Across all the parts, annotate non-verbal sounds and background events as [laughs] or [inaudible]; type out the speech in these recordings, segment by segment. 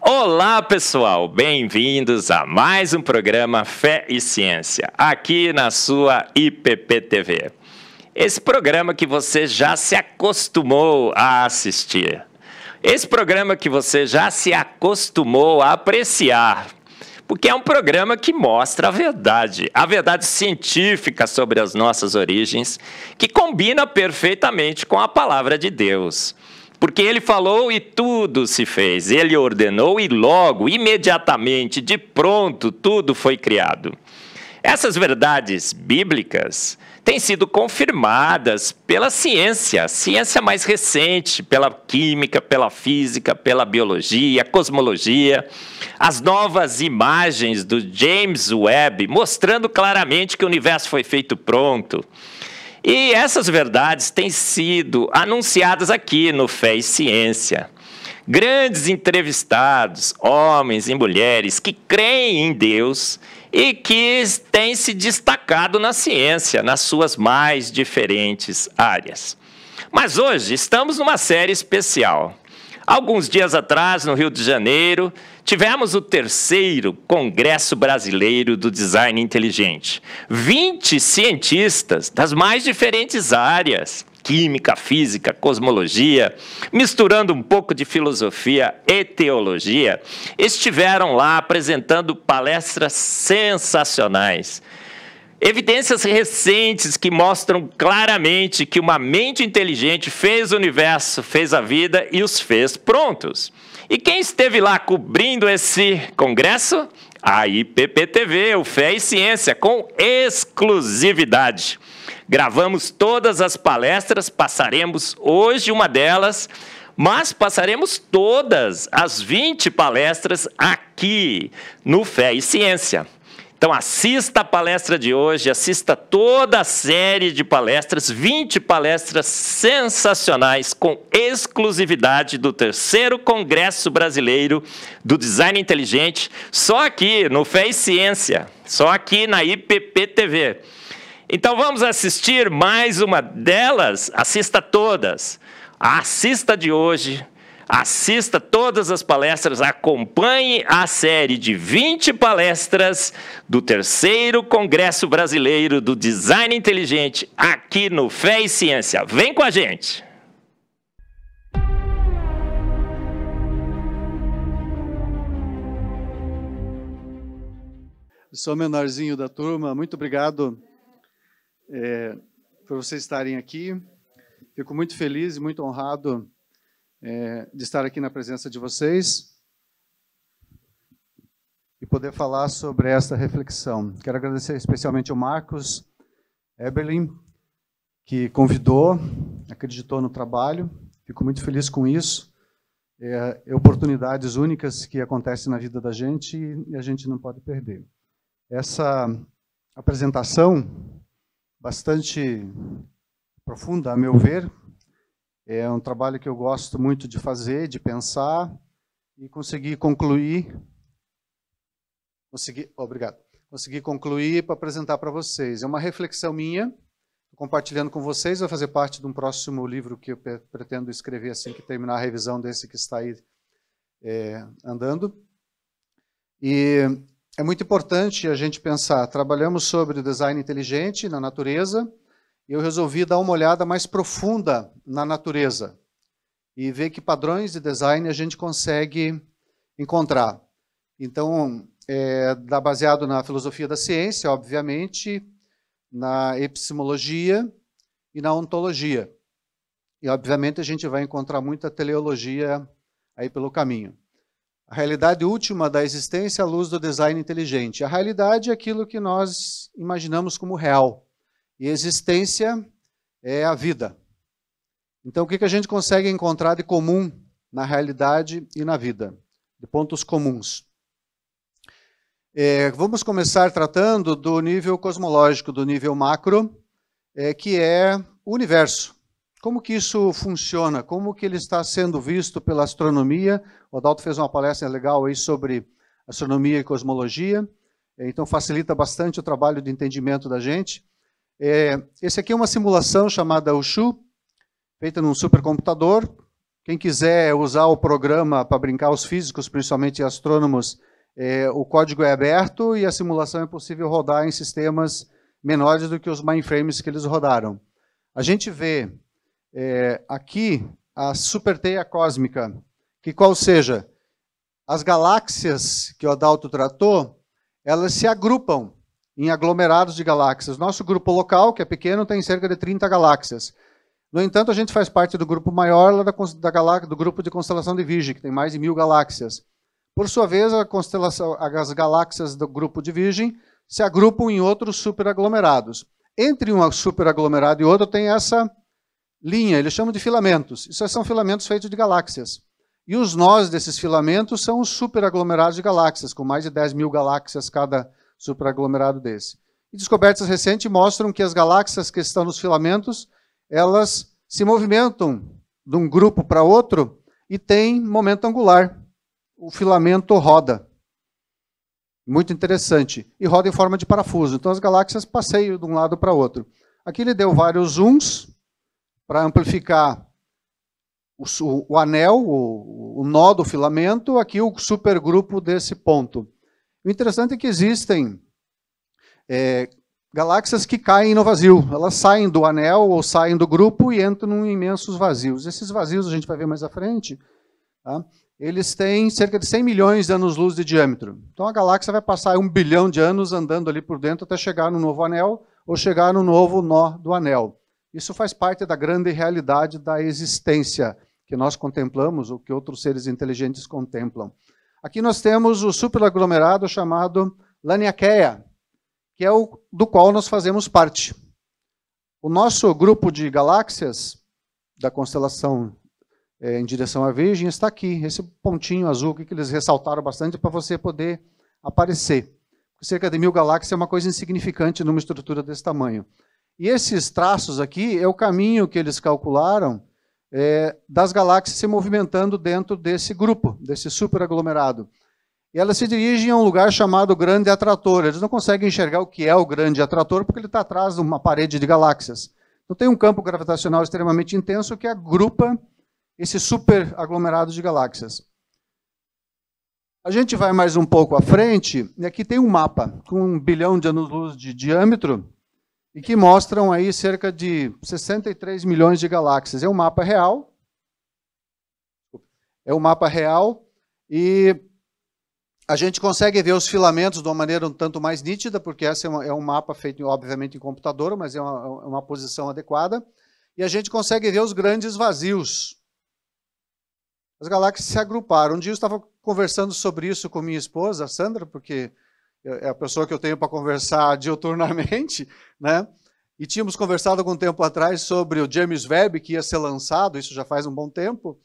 Olá, pessoal! Bem-vindos a mais um programa Fé e Ciência, aqui na sua IPPTV. Esse programa que você já se acostumou a assistir. Esse programa que você já se acostumou a apreciar. Porque é um programa que mostra a verdade, a verdade científica sobre as nossas origens, que combina perfeitamente com a palavra de Deus. Porque ele falou e tudo se fez. Ele ordenou e logo, imediatamente, de pronto, tudo foi criado. Essas verdades bíblicas têm sido confirmadas pela ciência, a ciência mais recente, pela química, pela física, pela biologia, cosmologia. As novas imagens do James Webb mostrando claramente que o universo foi feito pronto. E essas verdades têm sido anunciadas aqui no Fé e Ciência. Grandes entrevistados, homens e mulheres que creem em Deus e que têm se destacado na ciência, nas suas mais diferentes áreas. Mas hoje estamos numa série especial Alguns dias atrás, no Rio de Janeiro, tivemos o terceiro Congresso Brasileiro do Design Inteligente. 20 cientistas das mais diferentes áreas química, física, cosmologia, misturando um pouco de filosofia e teologia, estiveram lá apresentando palestras sensacionais Evidências recentes que mostram claramente que uma mente inteligente fez o universo, fez a vida e os fez prontos. E quem esteve lá cobrindo esse congresso? A IPPTV, o Fé e Ciência, com exclusividade. Gravamos todas as palestras, passaremos hoje uma delas, mas passaremos todas as 20 palestras aqui no Fé e Ciência. Então assista a palestra de hoje, assista toda a série de palestras, 20 palestras sensacionais com exclusividade do terceiro Congresso Brasileiro do Design Inteligente, só aqui no Fé e Ciência, só aqui na IPP TV. Então vamos assistir mais uma delas? Assista todas. Assista de hoje, Assista todas as palestras, acompanhe a série de 20 palestras do terceiro Congresso Brasileiro do Design Inteligente aqui no Fé e Ciência. Vem com a gente! sou o menorzinho da turma, muito obrigado é, por vocês estarem aqui. Fico muito feliz e muito honrado é, de estar aqui na presença de vocês e poder falar sobre esta reflexão. Quero agradecer especialmente ao Marcos Eberlin, que convidou, acreditou no trabalho, fico muito feliz com isso. É, é oportunidades únicas que acontecem na vida da gente e a gente não pode perder. Essa apresentação, bastante profunda, a meu ver, é um trabalho que eu gosto muito de fazer, de pensar e consegui concluir. Consegui, obrigado. Consegui concluir para apresentar para vocês. É uma reflexão minha, compartilhando com vocês. Vai fazer parte de um próximo livro que eu pretendo escrever assim que terminar a revisão desse que está aí é, andando. E é muito importante a gente pensar. Trabalhamos sobre o design inteligente na natureza eu resolvi dar uma olhada mais profunda na natureza e ver que padrões de design a gente consegue encontrar. Então, é, dá baseado na filosofia da ciência, obviamente, na epistemologia e na ontologia. E, obviamente, a gente vai encontrar muita teleologia aí pelo caminho. A realidade última da existência à luz do design inteligente. A realidade é aquilo que nós imaginamos como real e existência é a vida. Então, o que, que a gente consegue encontrar de comum na realidade e na vida? De pontos comuns. É, vamos começar tratando do nível cosmológico, do nível macro, é, que é o universo. Como que isso funciona? Como que ele está sendo visto pela astronomia? O Adalto fez uma palestra legal aí sobre astronomia e cosmologia, é, então facilita bastante o trabalho de entendimento da gente. É, esse aqui é uma simulação chamada Ushu, feita num supercomputador. Quem quiser usar o programa para brincar, os físicos, principalmente astrônomos, é, o código é aberto e a simulação é possível rodar em sistemas menores do que os mainframes que eles rodaram. A gente vê é, aqui a superteia cósmica, que qual seja, as galáxias que o Adalto tratou, elas se agrupam em aglomerados de galáxias. Nosso grupo local, que é pequeno, tem cerca de 30 galáxias. No entanto, a gente faz parte do grupo maior lá da, da galá do grupo de constelação de Virgem, que tem mais de mil galáxias. Por sua vez, as galáxias do grupo de Virgem se agrupam em outros superaglomerados. Entre um superaglomerado e outro tem essa linha, eles chamam de filamentos. Isso são filamentos feitos de galáxias. E os nós desses filamentos são os superaglomerados de galáxias, com mais de 10 mil galáxias cada superaglomerado desse. E descobertas recentes mostram que as galáxias que estão nos filamentos, elas se movimentam de um grupo para outro e tem momento angular. O filamento roda. Muito interessante. E roda em forma de parafuso. Então as galáxias passeiam de um lado para outro. Aqui ele deu vários zooms para amplificar o, o, anel, o, o, nó do filamento, aqui o supergrupo desse ponto. O interessante é que existem é, galáxias que caem no vazio. Elas saem do anel ou saem do grupo e entram em imensos vazios. Esses vazios, a gente vai ver mais à frente, tá? eles têm cerca de 100 milhões de anos-luz de diâmetro. Então a galáxia vai passar um bilhão de anos andando ali por dentro até chegar no novo anel ou chegar no novo nó do anel. Isso faz parte da grande realidade da existência que nós contemplamos, ou que outros seres inteligentes contemplam. Aqui nós temos o superaglomerado chamado Laniakea, que é o do qual nós fazemos parte. O nosso grupo de galáxias da constelação é, em direção à Virgem está aqui, esse pontinho azul que eles ressaltaram bastante para você poder aparecer. Cerca de mil galáxias é uma coisa insignificante numa estrutura desse tamanho. E esses traços aqui é o caminho que eles calcularam é, das galáxias se movimentando dentro desse grupo, desse superaglomerado. E elas se dirigem a um lugar chamado Grande Atrator. Eles não conseguem enxergar o que é o Grande Atrator porque ele está atrás de uma parede de galáxias. Então tem um campo gravitacional extremamente intenso que agrupa esse superaglomerado de galáxias. A gente vai mais um pouco à frente, e aqui tem um mapa com um bilhão de anos-luz de diâmetro, e que mostram aí cerca de 63 milhões de galáxias. É um mapa real. É um mapa real e a gente consegue ver os filamentos de uma maneira um tanto mais nítida, porque essa é, uma, é um mapa feito, obviamente, em computador, mas é uma, é uma posição adequada. E a gente consegue ver os grandes vazios. As galáxias se agruparam. Um dia eu estava conversando sobre isso com minha esposa, Sandra, porque é, é a pessoa que eu tenho para conversar [laughs] dioturnamente, né? E tínhamos conversado algum tempo atrás sobre o James Webb, que ia ser lançado, isso já faz um bom tempo.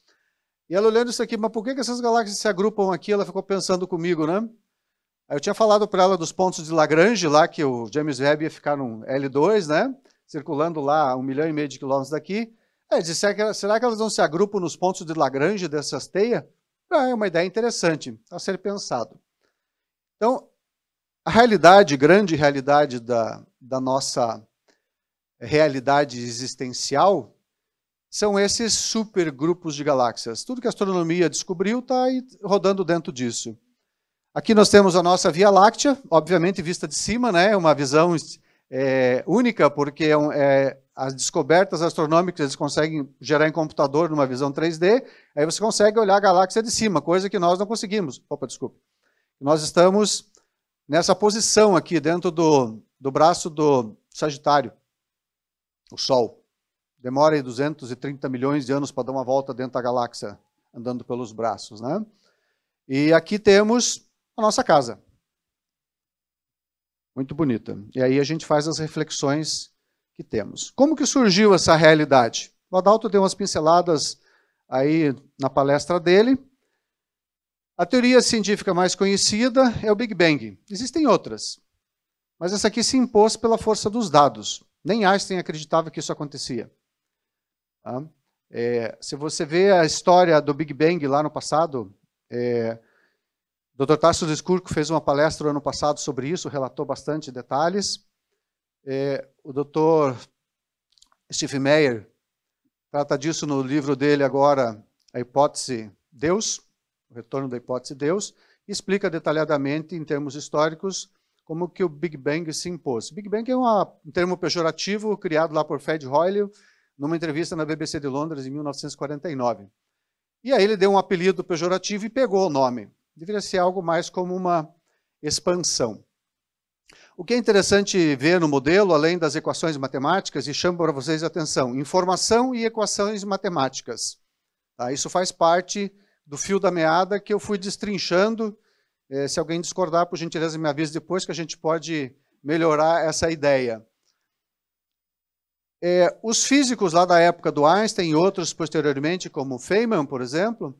E ela olhando isso aqui, mas por que, essas galáxias se agrupam aqui? Ela ficou pensando comigo, né? Aí eu tinha falado para ela dos pontos de Lagrange, lá que o James Webb ia ficar num L2, né? Circulando lá um milhão e meio de quilômetros daqui. Ela disse, será que elas não se agrupam nos pontos de Lagrange dessas teias? Ah, é uma ideia interessante, a ser pensado. Então, a realidade, grande realidade da, da nossa realidade existencial são esses supergrupos de galáxias. Tudo que a astronomia descobriu está rodando dentro disso. Aqui nós temos a nossa Via Láctea, obviamente vista de cima, né? É uma visão é, única, porque é, é, as descobertas astronômicas eles conseguem gerar em computador numa visão 3D. Aí você consegue olhar a galáxia de cima, coisa que nós não conseguimos. Opa, desculpa. Nós estamos nessa posição aqui, dentro do, do braço do Sagitário, o Sol. Demora aí 230 milhões de anos para dar uma volta dentro da galáxia, andando pelos braços, né? E aqui temos a nossa casa. Muito bonita. E aí a gente faz as reflexões que temos. Como que surgiu essa realidade? O Adalto deu umas pinceladas aí na palestra dele, a teoria científica mais conhecida é o Big Bang. Existem outras, mas essa aqui se impôs pela força dos dados. Nem Einstein acreditava que isso acontecia. Tá? é, se você vê a história do Big Bang lá no passado, é, o Dr. Tarso Descurco fez uma palestra ano passado sobre isso, relatou bastante detalhes. É, o Dr. Steve Meyer trata disso no livro dele agora, A Hipótese Deus o retorno da hipótese Deus, explica detalhadamente, em termos históricos, como que o Big Bang se impôs. Big Bang é uma, um termo pejorativo criado lá por Fred Hoyle, numa entrevista na BBC de Londres, em 1949. E aí ele deu um apelido pejorativo e pegou o nome. Deveria ser algo mais como uma expansão. O que é interessante ver no modelo, além das equações matemáticas, e chamo para vocês a atenção, informação e equações matemáticas. Tá? Isso faz parte do fio da meada que eu fui destrinchando. É, se alguém discordar, por gentileza, me avise depois que a gente pode melhorar essa ideia. É, os físicos lá da época do Einstein e outros posteriormente, como Feynman, por exemplo,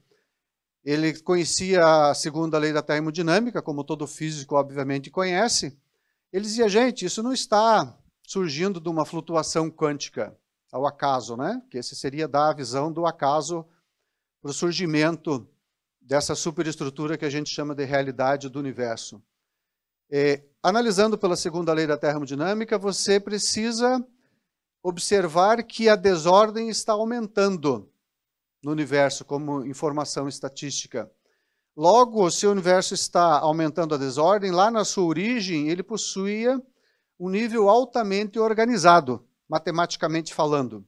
ele conhecia a segunda lei da termodinâmica, como todo físico obviamente conhece. Ele dizia, gente, isso não está surgindo de uma flutuação quântica ao acaso, né? Que esse seria dar a visão do acaso para o surgimento dessa superestrutura que a gente chama de realidade do universo. É, analisando pela segunda lei da termodinâmica, você precisa observar que a desordem está aumentando no universo como informação estatística. Logo, se o universo está aumentando a desordem, lá na sua origem ele possuía um nível altamente organizado, matematicamente falando.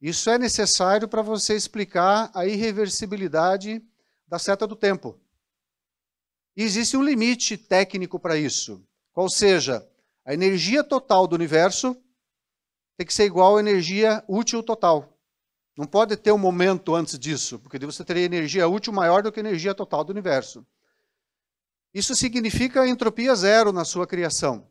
Isso é necessário para você explicar a irreversibilidade da seta do tempo. E existe um limite técnico para isso. Qual seja, a energia total do universo tem que ser igual à energia útil total. Não pode ter um momento antes disso, porque você teria energia útil maior do que a energia total do universo. Isso significa entropia zero na sua criação.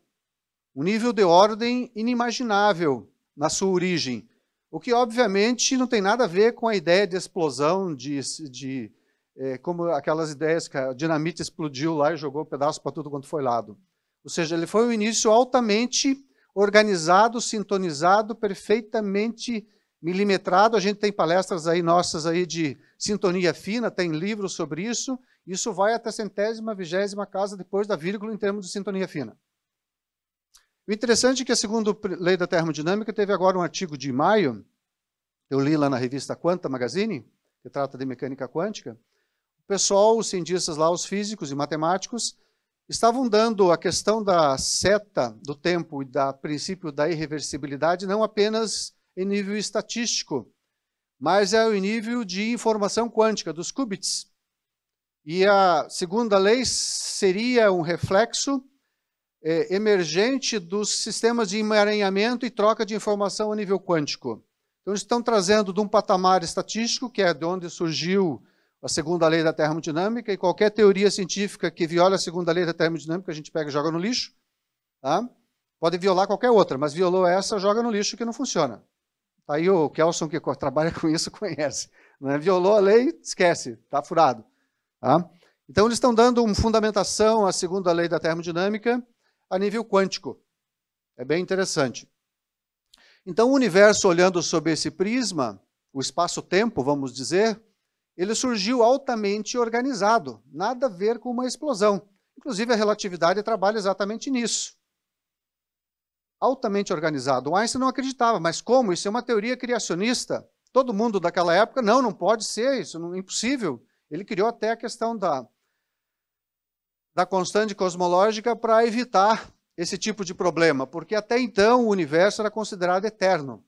Um nível de ordem inimaginável na sua origem, o que, obviamente, não tem nada a ver com a ideia de explosão, de, de é, como aquelas ideias que a dinamite explodiu lá e jogou um pedaço para tudo quanto foi lado. Ou seja, ele foi um início altamente organizado, sintonizado, perfeitamente milimetrado. A gente tem palestras aí nossas aí de sintonia fina, tem livros sobre isso. Isso vai até a centésima, vigésima casa depois da vírgula em termos de sintonia fina. O interessante é que, segundo a lei da termodinâmica, teve agora um artigo de maio, eu li lá na revista Quanta Magazine, que trata de mecânica quântica. O pessoal, os cientistas lá, os físicos e matemáticos, estavam dando a questão da seta do tempo e do princípio da irreversibilidade não apenas em nível estatístico, mas é o nível de informação quântica, dos qubits. E a segunda lei seria um reflexo é, emergente dos sistemas de emaranhamento e troca de informação a nível quântico. Então, eles estão trazendo de um patamar estatístico, que é de onde surgiu a segunda lei da termodinâmica, e qualquer teoria científica que viola a segunda lei da termodinâmica, a gente pega e joga no lixo. Tá? Pode violar qualquer outra, mas violou essa, joga no lixo que não funciona. Tá aí o Kelson, que trabalha com isso, [laughs] conhece. Né? Violou a lei, esquece, está furado. Tá? Então, eles estão dando uma fundamentação à segunda lei da termodinâmica a nível quântico. É bem interessante. Então, o universo, olhando sob esse prisma, o espaço-tempo, vamos dizer, ele surgiu altamente organizado, nada a ver com uma explosão. Inclusive, a relatividade trabalha exatamente nisso. Altamente organizado. O Einstein não acreditava, mas como? Isso é uma teoria criacionista. Todo mundo daquela época, não, não pode ser, isso é impossível. Ele criou até a questão da da constante cosmológica para evitar esse tipo de problema, porque até então o universo era considerado eterno.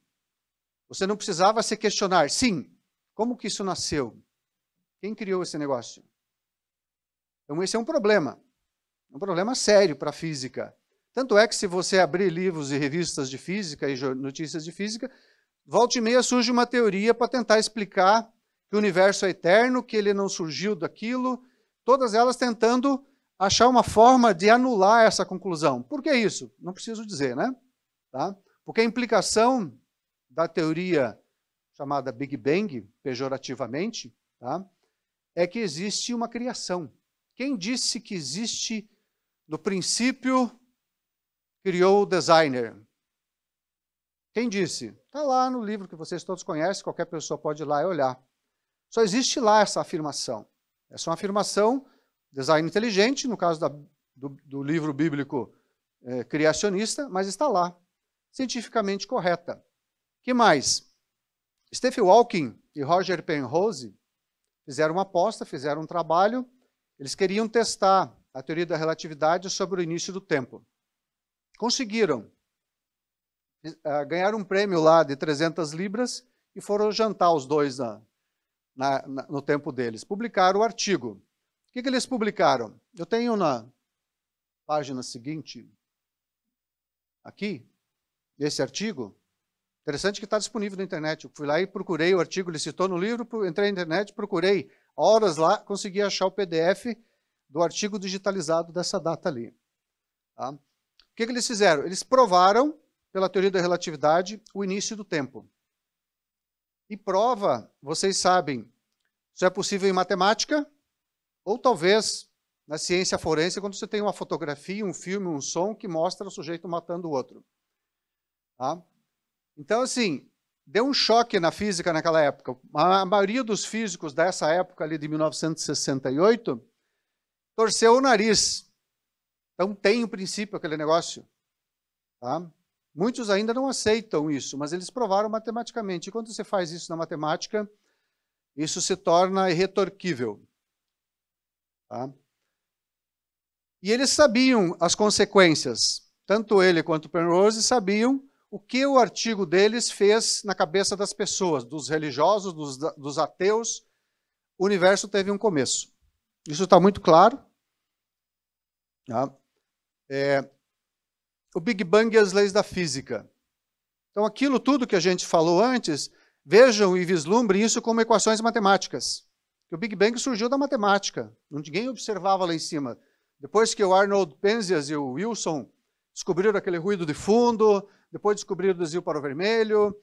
Você não precisava se questionar, sim, como que isso nasceu? Quem criou esse negócio? Então esse é um problema, um problema sério para a física. Tanto é que se você abrir livros e revistas de física e notícias de física, volta e meia surge uma teoria para tentar explicar que o universo é eterno, que ele não surgiu daquilo, todas elas tentando achar uma forma de anular essa conclusão. Por que isso? Não preciso dizer, né? Tá? Porque a implicação da teoria chamada Big Bang, pejorativamente, tá? é que existe uma criação. Quem disse que existe, no princípio, criou o designer? Quem disse? Está lá no livro que vocês todos conhecem, qualquer pessoa pode ir lá e olhar. Só existe lá essa afirmação. Essa é uma afirmação Design inteligente, no caso da, do, do, livro bíblico é, criacionista, mas está lá, cientificamente correta. que mais? Stephen Walking e Roger Penrose fizeram uma aposta, fizeram um trabalho, eles queriam testar a teoria da relatividade sobre o início do tempo. Conseguiram. Ah, ganharam um prêmio lá de 300 libras e foram jantar os dois na, na, no tempo deles. Publicaram o artigo que, que eles publicaram? Eu tenho na página seguinte, aqui, esse artigo. Interessante que está disponível na internet. Eu fui lá e procurei o artigo, ele citou no livro, entrei na internet, procurei. Horas lá, consegui achar o PDF do artigo digitalizado dessa data ali. Tá? O que, que eles fizeram? Eles provaram, pela teoria da relatividade, o início do tempo. E prova, vocês sabem, isso é possível em matemática, ou talvez na ciência forense, quando você tem uma fotografia, um filme, um som que mostra o sujeito matando o outro. Tá? Então, assim, deu um choque na física naquela época. A maioria dos físicos dessa época, ali de 1968, torceu o nariz. Então, tem o um princípio aquele negócio. Tá? Muitos ainda não aceitam isso, mas eles provaram matematicamente. E quando você faz isso na matemática, isso se torna irretorquível. Tá? E eles sabiam as consequências. Tanto ele quanto Penrose sabiam o que o artigo deles fez na cabeça das pessoas, dos religiosos, dos, dos ateus. O universo teve um começo. Isso está muito claro. Tá? É, o Big Bang e as leis da física. Então, aquilo tudo que a gente falou antes, vejam e vislumbrem isso como equações matemáticas. Que o Big Bang surgiu da matemática, ninguém observava lá em cima. Depois que o Arnold Penzias e o Wilson descobriram aquele ruído de fundo, depois descobriram o desvio para o vermelho,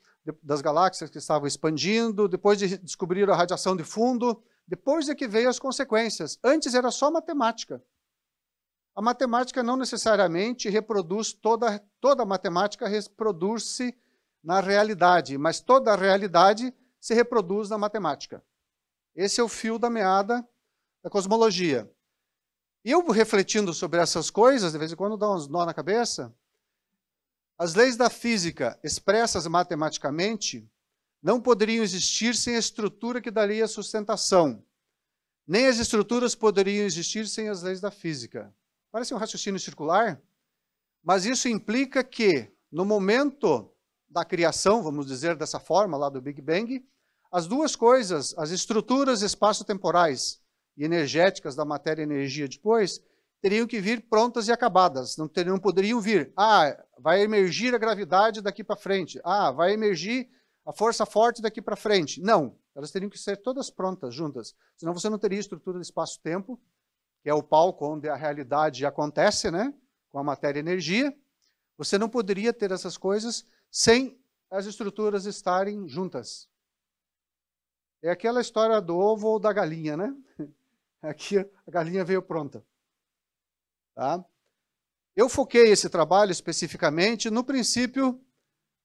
das galáxias que estavam expandindo, depois de descobriram a radiação de fundo, depois é que veio as consequências. Antes era só matemática. A matemática não necessariamente reproduz toda toda matemática reproduz-se na realidade, mas toda a realidade se reproduz na matemática. Esse é o fio da meada da cosmologia. E eu refletindo sobre essas coisas, de vez em quando dá uns nó na cabeça, as leis da física expressas matematicamente não poderiam existir sem a estrutura que daria sustentação. Nem as estruturas poderiam existir sem as leis da física. Parece um raciocínio circular, mas isso implica que, no momento da criação, vamos dizer dessa forma, lá do Big Bang, as duas coisas, as estruturas espaço-temporais e energéticas da matéria e energia depois, teriam que vir prontas e acabadas, não, teriam, não poderiam vir. Ah, vai emergir a gravidade daqui para frente. Ah, vai emergir a força forte daqui para frente. Não, elas teriam que ser todas prontas, juntas. Senão você não teria estrutura de espaço-tempo, que é o palco onde a realidade acontece, né? com a matéria e energia. Você não poderia ter essas coisas sem as estruturas estarem juntas. É aquela história do ovo ou da galinha, né? [laughs] Aqui a galinha veio pronta. Tá? Eu foquei esse trabalho especificamente no princípio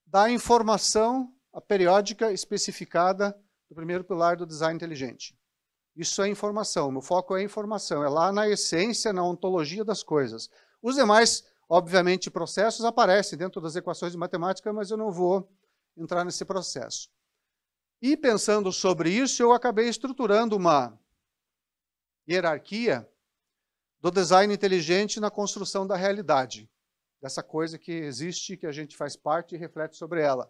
da informação a periódica especificada do primeiro pilar do design inteligente. Isso é informação, meu foco é informação, é lá na essência, na ontologia das coisas. Os demais, obviamente, processos aparecem dentro das equações de matemática, mas eu não vou entrar nesse processo. E pensando sobre isso, eu acabei estruturando uma hierarquia do design inteligente na construção da realidade, dessa coisa que existe, que a gente faz parte e reflete sobre ela.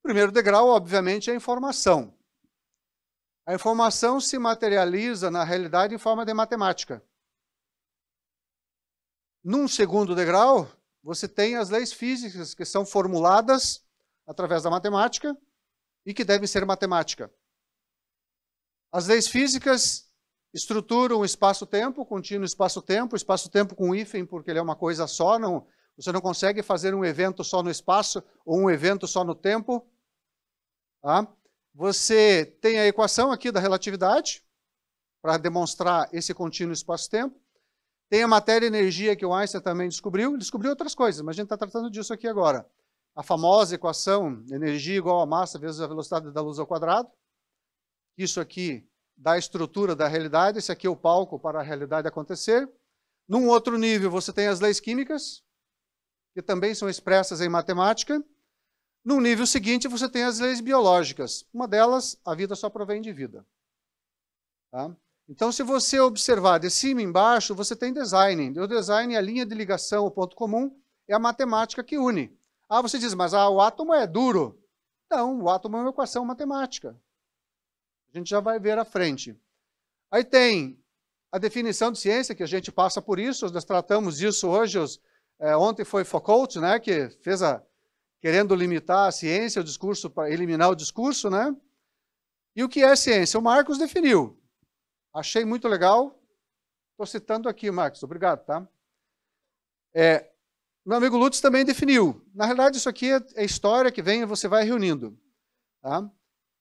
O primeiro degrau, obviamente, é a informação. A informação se materializa na realidade em forma de matemática. Num segundo degrau, você tem as leis físicas que são formuladas através da matemática e que devem ser matemática. As leis físicas estruturam o espaço-tempo, contínuo espaço-tempo, espaço-tempo com hífen, porque ele é uma coisa só, não, você não consegue fazer um evento só no espaço ou um evento só no tempo. Tá? Você tem a equação aqui da relatividade, para demonstrar esse contínuo espaço-tempo. Tem a matéria e energia que o Einstein também descobriu, descobriu outras coisas, mas a gente está tratando disso aqui agora a famosa equação energia igual a massa vezes a velocidade da luz ao quadrado. Isso aqui da estrutura da realidade, esse aqui é o palco para a realidade acontecer. Num outro nível, você tem as leis químicas, que também são expressas em matemática. Num nível seguinte, você tem as leis biológicas. Uma delas, a vida só provém de vida. Tá? Então, se você observar de cima e embaixo, você tem design. O design é a linha de ligação, o ponto comum, é a matemática que une. Ah, você diz, mas ah, o átomo é duro. Não, o átomo é uma equação matemática. A gente já vai ver à frente. Aí tem a definição de ciência, que a gente passa por isso, nós tratamos disso hoje. Os, é, ontem foi Foucault, né, que fez a. querendo limitar a ciência, o discurso, para eliminar o discurso, né? E o que é ciência? O Marcos definiu. Achei muito legal. Estou citando aqui, Marcos. Obrigado, tá? É, meu amigo Lutz também definiu. Na realidade, isso aqui é história que vem e você vai reunindo. Tá?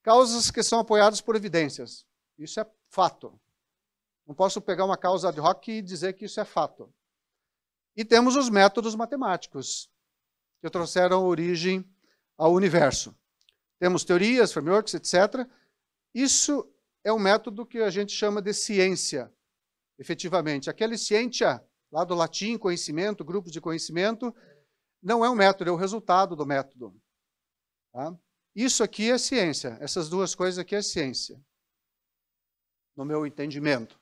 Causas que são apoiadas por evidências. Isso é fato. Não posso pegar uma causa ad hoc e dizer que isso é fato. E temos os métodos matemáticos, que trouxeram origem ao universo. Temos teorias, frameworks, etc. Isso é um método que a gente chama de ciência, efetivamente. Aquele ciência lá do latim, conhecimento, grupos de conhecimento, não é um método, é o resultado do método. Tá? Isso aqui é ciência, essas duas coisas aqui é ciência, no meu entendimento.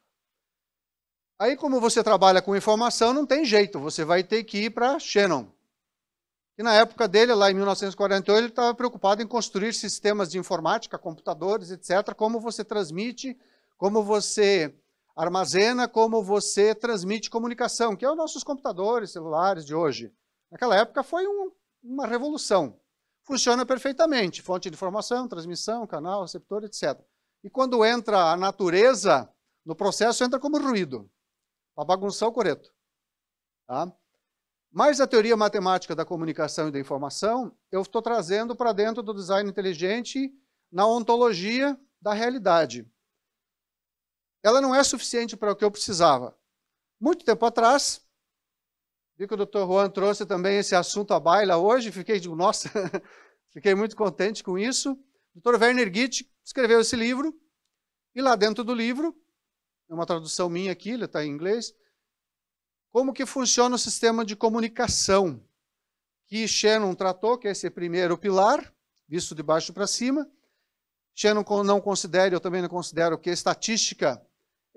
Aí, como você trabalha com informação, não tem jeito, você vai ter que ir para Shannon. E na época dele, lá em 1948, ele estava preocupado em construir sistemas de informática, computadores, etc., como você transmite, como você armazena como você transmite comunicação, que é os nossos computadores, celulares de hoje. Naquela época foi um, uma revolução. Funciona perfeitamente, fonte de informação, transmissão, canal, receptor, etc. E quando entra a natureza, no processo entra como ruído, para bagunçar o coreto. Tá? Mas a teoria matemática da comunicação e da informação, eu estou trazendo para dentro do design inteligente na ontologia da realidade ela não é suficiente para o que eu precisava. Muito tempo atrás, vi que o Dr. Juan trouxe também esse assunto à baila hoje, fiquei, de nossa, [laughs] fiquei muito contente com isso. O Dr. Werner Gitt escreveu esse livro, e lá dentro do livro, é uma tradução minha aqui, ele está em inglês, como que funciona o sistema de comunicação, que Shannon tratou, que é esse primeiro pilar, visto de baixo para cima. Shannon não considera, eu também não considero, que a estatística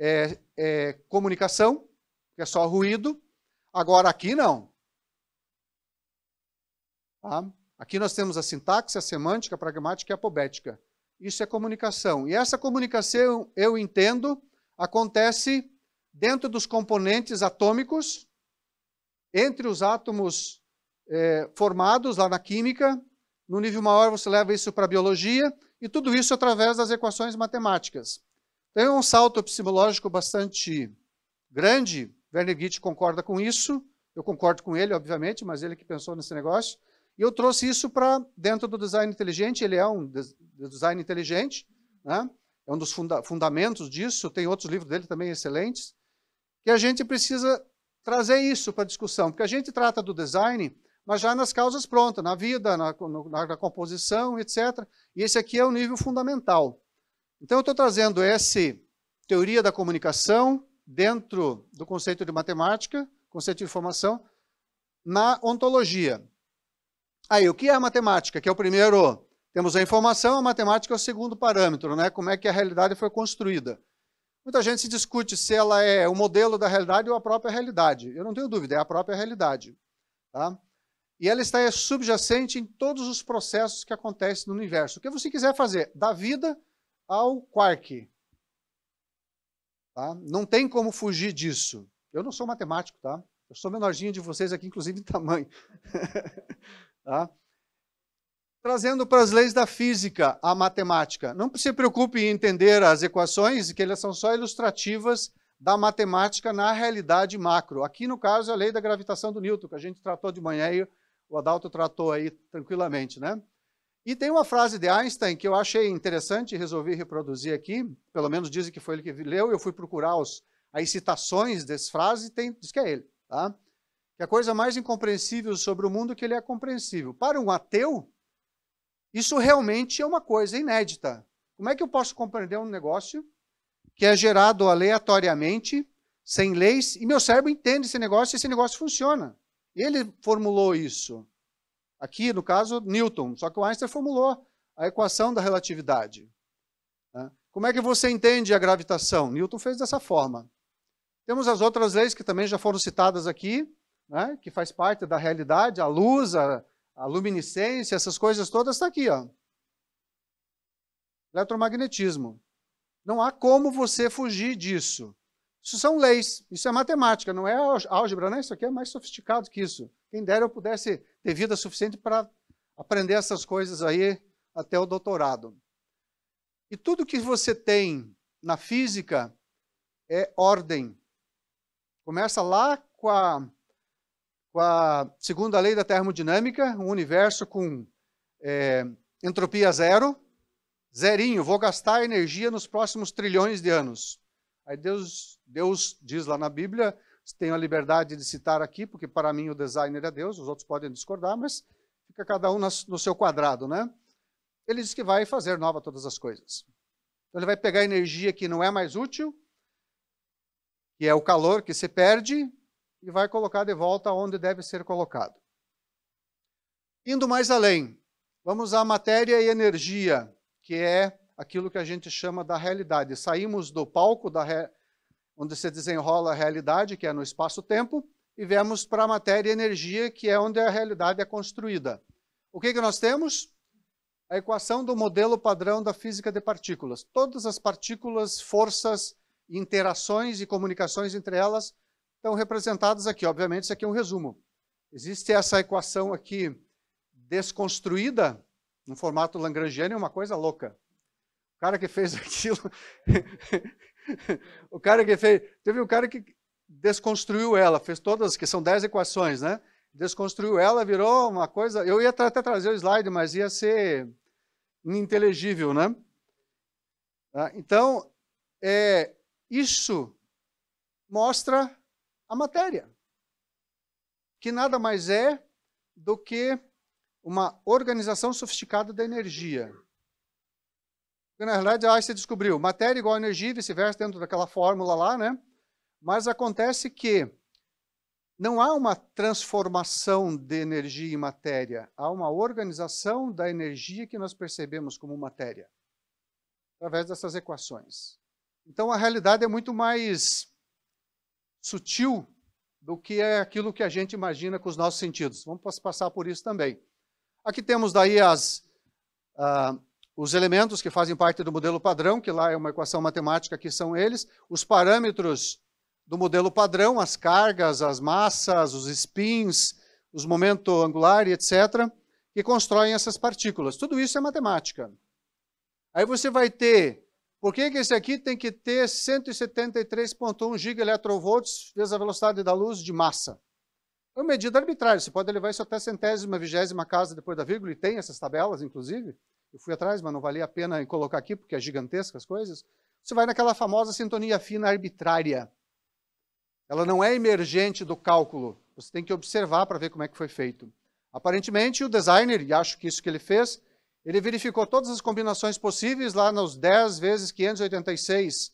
é, é, comunicação, que é só ruído. Agora, aqui não. Tá? Aqui nós temos a sintaxe, a semântica, a pragmática e a apobética. Isso é comunicação. E essa comunicação, eu entendo, acontece dentro dos componentes atômicos, entre os átomos é, formados lá na química. No nível maior, você leva isso para a biologia, e tudo isso através das equações matemáticas. Tem então, é um salto epistemológico bastante grande. Werner Gitt concorda com isso. Eu concordo com ele, obviamente, mas ele que pensou nesse negócio. E eu trouxe isso para dentro do design inteligente. Ele é um design inteligente, né? é um dos funda fundamentos disso. Tem outros livros dele também excelentes. Que a gente precisa trazer isso para discussão, porque a gente trata do design, mas já nas causas prontas, na vida, na, na, na composição, etc. E esse aqui é o nível fundamental. Então, eu estou trazendo essa teoria da comunicação dentro do conceito de matemática, conceito de informação, na ontologia. Aí, o que é a matemática? Que é o primeiro, temos a informação, a matemática é o segundo parâmetro, né? como é que a realidade foi construída. Muita gente se discute se ela é o modelo da realidade ou a própria realidade. Eu não tenho dúvida, é a própria realidade. Tá? E ela está subjacente em todos os processos que acontecem no universo. O que você quiser fazer da vida ao quark. Tá? Não tem como fugir disso. Eu não sou matemático, tá? Eu sou menorzinho de vocês aqui, inclusive em tamanho. [laughs] tá? Trazendo para as leis da física a matemática. Não se preocupe em entender as equações, que elas são só ilustrativas da matemática na realidade macro. Aqui, no caso, é a lei da gravitação do Newton, que a gente tratou de manhã e o Adalto tratou aí tranquilamente, né? E tem uma frase de Einstein que eu achei interessante e resolvi reproduzir aqui, pelo menos dizem que foi ele que leu, eu fui procurar os, as citações dessa frase e diz que é ele. Tá? Que a coisa mais incompreensível sobre o mundo é que ele é compreensível. Para um ateu, isso realmente é uma coisa inédita. Como é que eu posso compreender um negócio que é gerado aleatoriamente, sem leis, e meu cérebro entende esse negócio e esse negócio funciona? Ele formulou isso. Aqui, no caso, Newton, só que o Einstein formulou a equação da relatividade. Né? Como é que você entende a gravitação? Newton fez dessa forma. Temos as outras leis que também já foram citadas aqui, né? que faz parte da realidade, a luz, a, a luminiscência, essas coisas todas está aqui. Ó. Eletromagnetismo. Não há como você fugir disso. Isso são leis, isso é matemática, não é álgebra, né? Isso aqui é mais sofisticado que isso. Quem dera eu pudesse ter vida suficiente para aprender essas coisas aí até o doutorado. E tudo que você tem na física é ordem. Começa lá com a, com a segunda lei da termodinâmica, um universo com é, entropia zero, zerinho, vou gastar energia nos próximos trilhões de anos. Aí Deus, Deus diz lá na Bíblia, tenho a liberdade de citar aqui, porque para mim o designer é Deus, os outros podem discordar, mas fica cada um no seu quadrado, né? Ele diz que vai fazer nova todas as coisas. Então ele vai pegar energia que não é mais útil, que é o calor que se perde, e vai colocar de volta onde deve ser colocado. Indo mais além, vamos à matéria e energia, que é aquilo que a gente chama da realidade. Saímos do palco re... onde se desenrola a realidade, que é no espaço-tempo, e viemos para a matéria e energia, que é onde a realidade é construída. O que, que nós temos? A equação do modelo padrão da física de partículas. Todas as partículas, forças, interações e comunicações entre elas estão representadas aqui. Obviamente, isso aqui é um resumo. Existe essa equação aqui desconstruída, no formato lagrangiano, é uma coisa louca. O cara que fez [laughs] aquilo. o cara que fez. Teve um cara que desconstruiu ela, fez todas, que são dez equações, né? Desconstruiu ela, virou uma coisa. Eu ia até trazer o slide, mas ia ser ininteligível, né? Ah, então, é, isso mostra a matéria, que nada mais é do que uma organização sofisticada da energia. Porque, na realidade, Einstein descobriu matéria igual energia e vice-versa, dentro daquela fórmula lá, né? Mas acontece que não há uma transformação de energia em matéria, há uma organização da energia que nós percebemos como matéria, através dessas equações. Então, a realidade é muito mais sutil do que é aquilo que a gente imagina com os nossos sentidos. Vamos passar por isso também. Aqui temos daí as... Ah, os elementos que fazem parte do modelo padrão, que lá é uma equação matemática, que são eles, os parâmetros do modelo padrão, as cargas, as massas, os spins, os momentos angulares, etc., que constroem essas partículas. Tudo isso é matemática. Aí você vai ter, por que, que esse aqui tem que ter 173.1 gigaelectrovolts vezes a velocidade da luz de massa? É uma medida arbitrária, você pode levar isso até centésima, vigésima casa depois da vírgula, e tem essas tabelas, inclusive eu fui atrás, mas não valia a pena colocar aqui, porque é gigantesca as coisas. Você vai naquela famosa sintonia fina arbitrária. Ela não é emergente do cálculo. Você tem que observar para ver como é que foi feito. Aparentemente, o designer, e acho que isso que ele fez, ele verificou todas as combinações possíveis lá nos 10 vezes 586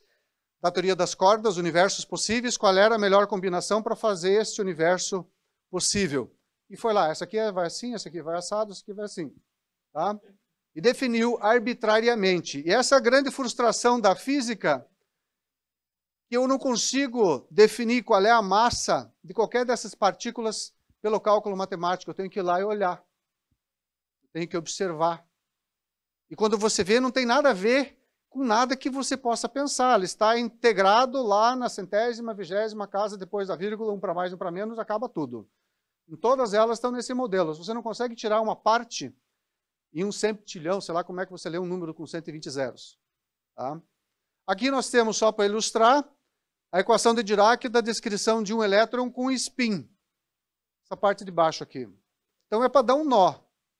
da teoria das cordas, universos possíveis, qual era a melhor combinação para fazer este universo possível. E foi lá, essa aqui vai assim, essa aqui vai assado, essa aqui vai assim. Tá? e definiu arbitrariamente. E essa grande frustração da física, que eu não consigo definir qual é a massa de qualquer dessas partículas pelo cálculo matemático, eu tenho que ir lá e olhar. Eu tenho que observar. E quando você vê, não tem nada a ver com nada que você possa pensar. Ele está integrado lá na centésima, vigésima casa, depois da vírgula, um para mais, um para menos, acaba tudo. Em todas elas estão nesse modelo. Se você não consegue tirar uma parte em um centilhão, sei lá como é que você lê um número com 120 zeros. Tá? Aqui nós temos, só para ilustrar, a equação de Dirac da descrição de um elétron com spin. Essa parte de baixo aqui. Então é para dar um nó.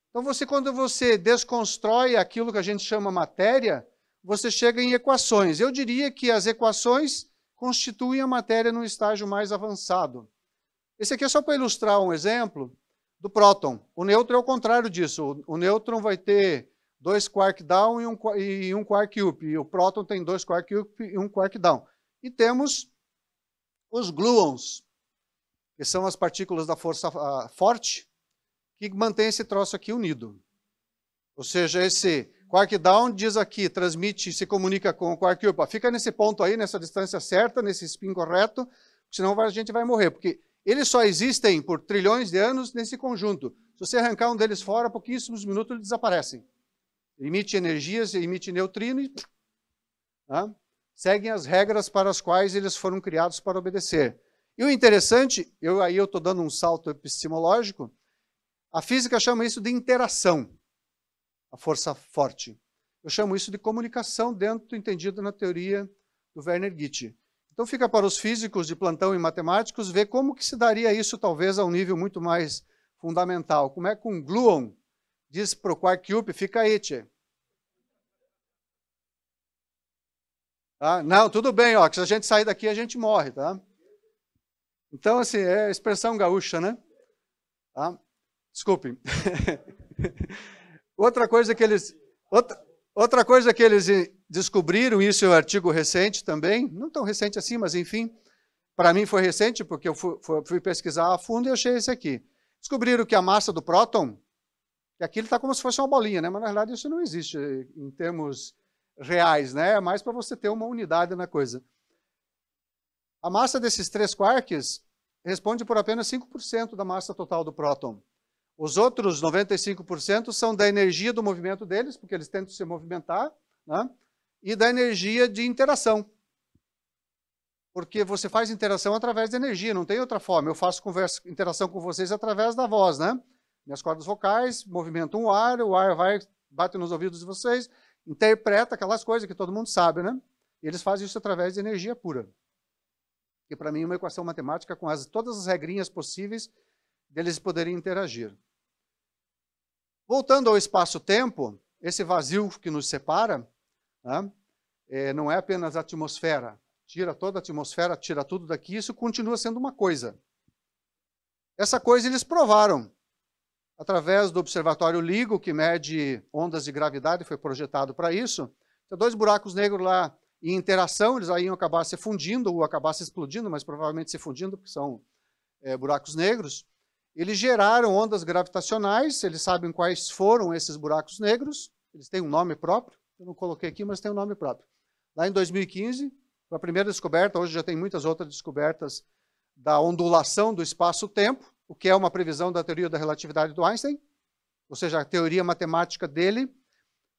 Então você, quando você desconstrói aquilo que a gente chama matéria, você chega em equações. Eu diria que as equações constituem a matéria num estágio mais avançado. Esse aqui é só para ilustrar um exemplo do próton. O neutro é o contrário disso. O, o nêutron vai ter dois quark down e um, e um quark up. E o próton tem dois quark up e um quark down. E temos os gluons, que são as partículas da força uh, forte, que mantém esse troço aqui unido. Ou seja, esse quark down diz aqui, transmite, se comunica com o quark up. Fica nesse ponto aí, nessa distância certa, nesse spin correto, senão a gente vai morrer. Porque eles só existem por trilhões de anos nesse conjunto. Se você arrancar um deles fora, pouquíssimos minutos eles desaparecem. Emite energias, emite neutrino e tá? seguem as regras para as quais eles foram criados para obedecer. E o interessante, eu, aí eu estou dando um salto epistemológico, a física chama isso de interação, a força forte. Eu chamo isso de comunicação dentro, entendido na teoria do Werner Gitt. Então fica para os físicos de plantão e matemáticos ver como que se daria isso talvez a um nível muito mais fundamental. Como é que um gluon diz para o quark-up, fica aí, tchê. Tá? Não, tudo bem, ó, que se a gente sair daqui a gente morre, tá? Então, assim, é expressão gaúcha, né? Tá? Desculpem. [laughs] outra coisa que eles... Outra, outra coisa que eles descobriram isso em um artigo recente também, não tão recente assim, mas enfim, para mim foi recente porque eu fui, fui pesquisar a fundo e achei esse aqui. Descobriram que a massa do próton, que aqui ele está como se fosse uma bolinha, né? mas na verdade isso não existe em termos reais, né? é mais para você ter uma unidade na coisa. A massa desses três quarks responde por apenas 5% da massa total do próton. Os outros 95% são da energia do movimento deles, porque eles tentam se movimentar, né? e da energia de interação. Porque você faz interação através de energia, não tem outra forma. Eu faço conversa, interação com vocês através da voz, né? Minhas cordas vocais movimento um ar, o ar vai, bate nos ouvidos de vocês, interpreta aquelas coisas que todo mundo sabe, né? eles fazem isso através de energia pura. Que para mim é uma equação matemática com as, todas as regrinhas possíveis deles poderem interagir. Voltando ao espaço-tempo, esse vazio que nos separa, né? É, não é apenas a atmosfera. Tira toda a atmosfera, tira tudo daqui, isso continua sendo uma coisa. Essa coisa eles provaram através do Observatório LIGO, que mede ondas de gravidade, foi projetado para isso. dois buracos negros lá em interação, eles aí iam acabar se fundindo ou acabar se explodindo, mas provavelmente se fundindo, porque são é, buracos negros. Eles geraram ondas gravitacionais, eles sabem quais foram esses buracos negros, eles têm um nome próprio, eu não coloquei aqui, mas tem um nome próprio. Lá em 2015, a primeira descoberta, hoje já tem muitas outras descobertas da ondulação do espaço-tempo, o que é uma previsão da teoria da relatividade do Einstein, ou seja, a teoria matemática dele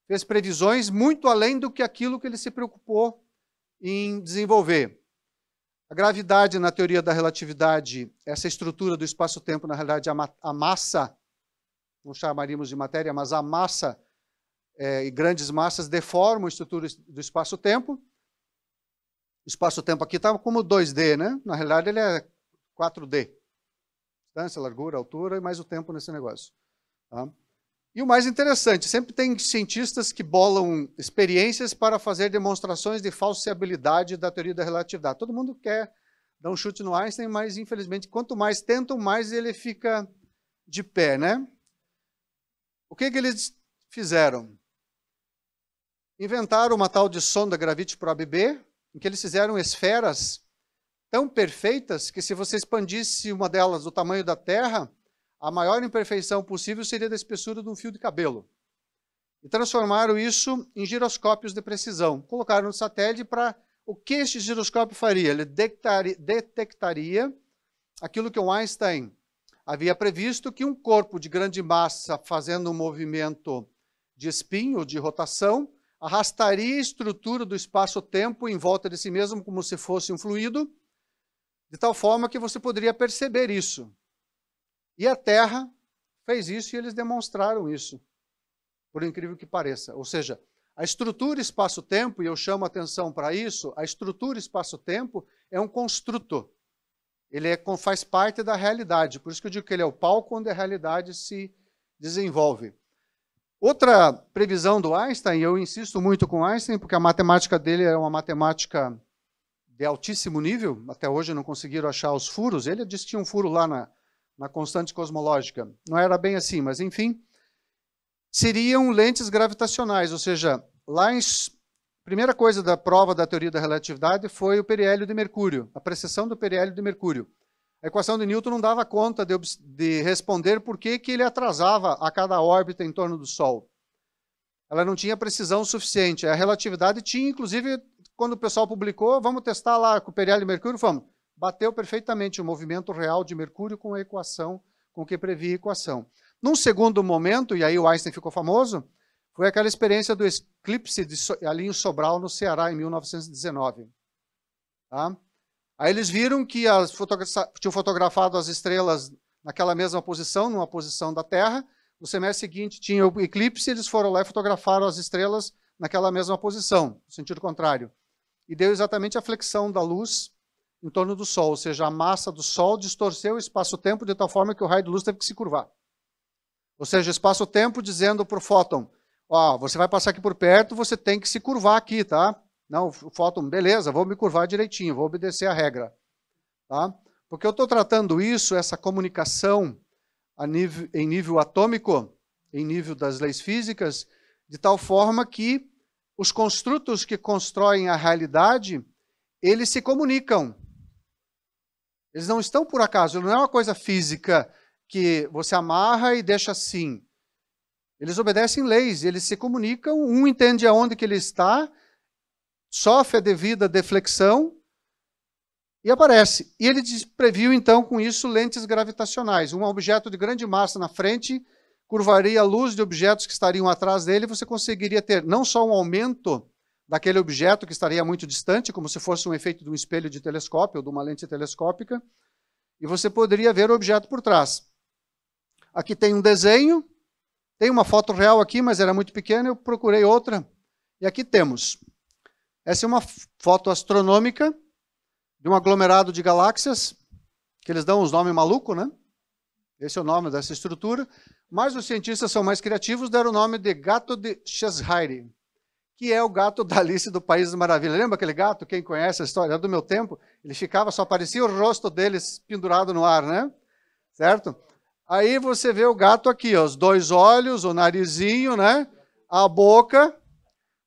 fez previsões muito além do que aquilo que ele se preocupou em desenvolver. A gravidade na teoria da relatividade, essa estrutura do espaço-tempo, na realidade, a, ma a massa, não chamaríamos de matéria, mas a massa é, e grandes massas deformam a estrutura do espaço-tempo. O espaço-tempo aqui está como 2D, né? Na realidade, ele é 4D. Distância, largura, altura e mais o tempo nesse negócio. Tá? E o mais interessante, sempre tem cientistas que bolam experiências para fazer demonstrações de falseabilidade da teoria da relatividade. Todo mundo quer dar um chute no Einstein, mas infelizmente quanto mais tentam, mais ele fica de pé, né? O que, que eles fizeram? inventaram uma tal de sonda Gravity Probe B, em que eles fizeram esferas tão perfeitas que se você expandisse uma delas do tamanho da Terra, a maior imperfeição possível seria da espessura de um fio de cabelo. E transformaram isso em giroscópios de precisão. Colocaram no satélite para o que este giroscópio faria? Ele detectaria aquilo que o Einstein havia previsto, que um corpo de grande massa fazendo um movimento de espinho, de rotação, arrastaria a estrutura do espaço-tempo em volta de si mesmo como se fosse um fluido, de tal forma que você poderia perceber isso. E a Terra fez isso e eles demonstraram isso, por incrível que pareça. Ou seja, a estrutura espaço-tempo, e eu chamo atenção para isso, a estrutura espaço-tempo é um construto. Ele é, faz parte da realidade, por isso que eu digo que ele é o palco onde a realidade se desenvolve. Outra previsão do Einstein, eu insisto muito com Einstein, porque a matemática dele é uma matemática de altíssimo nível, até hoje não conseguiram achar os furos. Ele disse que tinha um furo lá na, na constante cosmológica. Não era bem assim, mas enfim. Seriam lentes gravitacionais, ou seja, lá em, primeira coisa da prova da teoria da relatividade foi o periélio de Mercúrio, a precessão do periélio de Mercúrio. A equação de Newton não dava conta de, de responder por que, que ele atrasava a cada órbita em torno do Sol. Ela não tinha precisão suficiente. A relatividade tinha, inclusive, quando o pessoal publicou, vamos testar lá com o periélio de Mercúrio, vamos. Bateu perfeitamente o movimento real de Mercúrio com a equação, com o que previa a equação. Num segundo momento, e aí o Einstein ficou famoso, foi aquela experiência do eclipse de, ali em Sobral, no Ceará, em 1919. Tá? Aí eles viram que as fotogra tinham fotografado as estrelas naquela mesma posição, numa posição da Terra. No semestre seguinte tinha o eclipse, eles foram lá e fotografaram as estrelas naquela mesma posição, no sentido contrário. E deu exatamente a flexão da luz em torno do Sol, ou seja, a massa do Sol distorceu o espaço-tempo de tal forma que o raio de luz teve que se curvar. Ou seja, o espaço-tempo dizendo para o fóton, ó, oh, você vai passar aqui por perto, você tem que se curvar aqui, tá? Não, fóton, beleza, vou me curvar direitinho, vou obedecer a regra. Tá? Porque eu estou tratando isso, essa comunicação nível, em nível atômico, em nível das leis físicas, de tal forma que os construtos que constroem a realidade, eles se comunicam. Eles não estão por acaso, não é uma coisa física que você amarra e deixa assim. Eles obedecem leis, eles se comunicam, um entende aonde que ele está sofre a devida deflexão e aparece. E ele previu, então, com isso, lentes gravitacionais. Um objeto de grande massa na frente curvaria a luz de objetos que estariam atrás dele, você conseguiria ter não só um aumento daquele objeto que estaria muito distante, como se fosse um efeito de um espelho de telescópio ou de uma lente telescópica, e você poderia ver o objeto por trás. Aqui tem um desenho, tem uma foto real aqui, mas era muito pequena, eu procurei outra. E aqui temos essa é uma foto astronômica de um aglomerado de galáxias, que eles dão os nomes malucos, né? Esse é o nome dessa estrutura. Mas os cientistas são mais criativos, deram o nome de gato de Cheshire, que é o gato da Alice do País das Maravilhas. Lembra aquele gato? Quem conhece a história é do meu tempo? Ele ficava, só aparecia o rosto deles pendurado no ar, né? Certo? Aí você vê o gato aqui, ó, os dois olhos, o narizinho, né? A boca,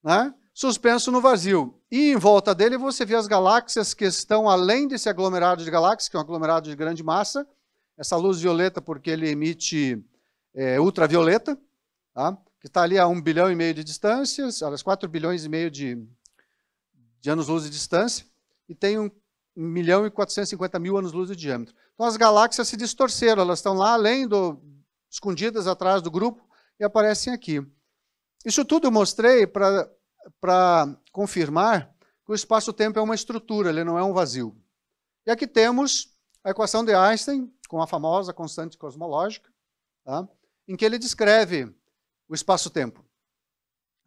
né? suspenso no vazio. E em volta dele você vê as galáxias que estão além desse aglomerado de galáxias, que é um aglomerado de grande massa, essa luz violeta porque ele emite é, ultravioleta, tá? que está ali a 1 bilhão e meio de distâncias, aliás, 4 bilhões e meio de, de anos-luz de distância, e tem um 1 milhão e 450 mil anos-luz de diâmetro. Então as galáxias se distorceram, elas estão lá além do. escondidas atrás do grupo e aparecem aqui. Isso tudo eu mostrei para para confirmar que o espaço-tempo é uma estrutura, ele não é um vazio. E aqui temos a equação de Einstein, com a famosa constante cosmológica, tá? em que ele descreve o espaço-tempo.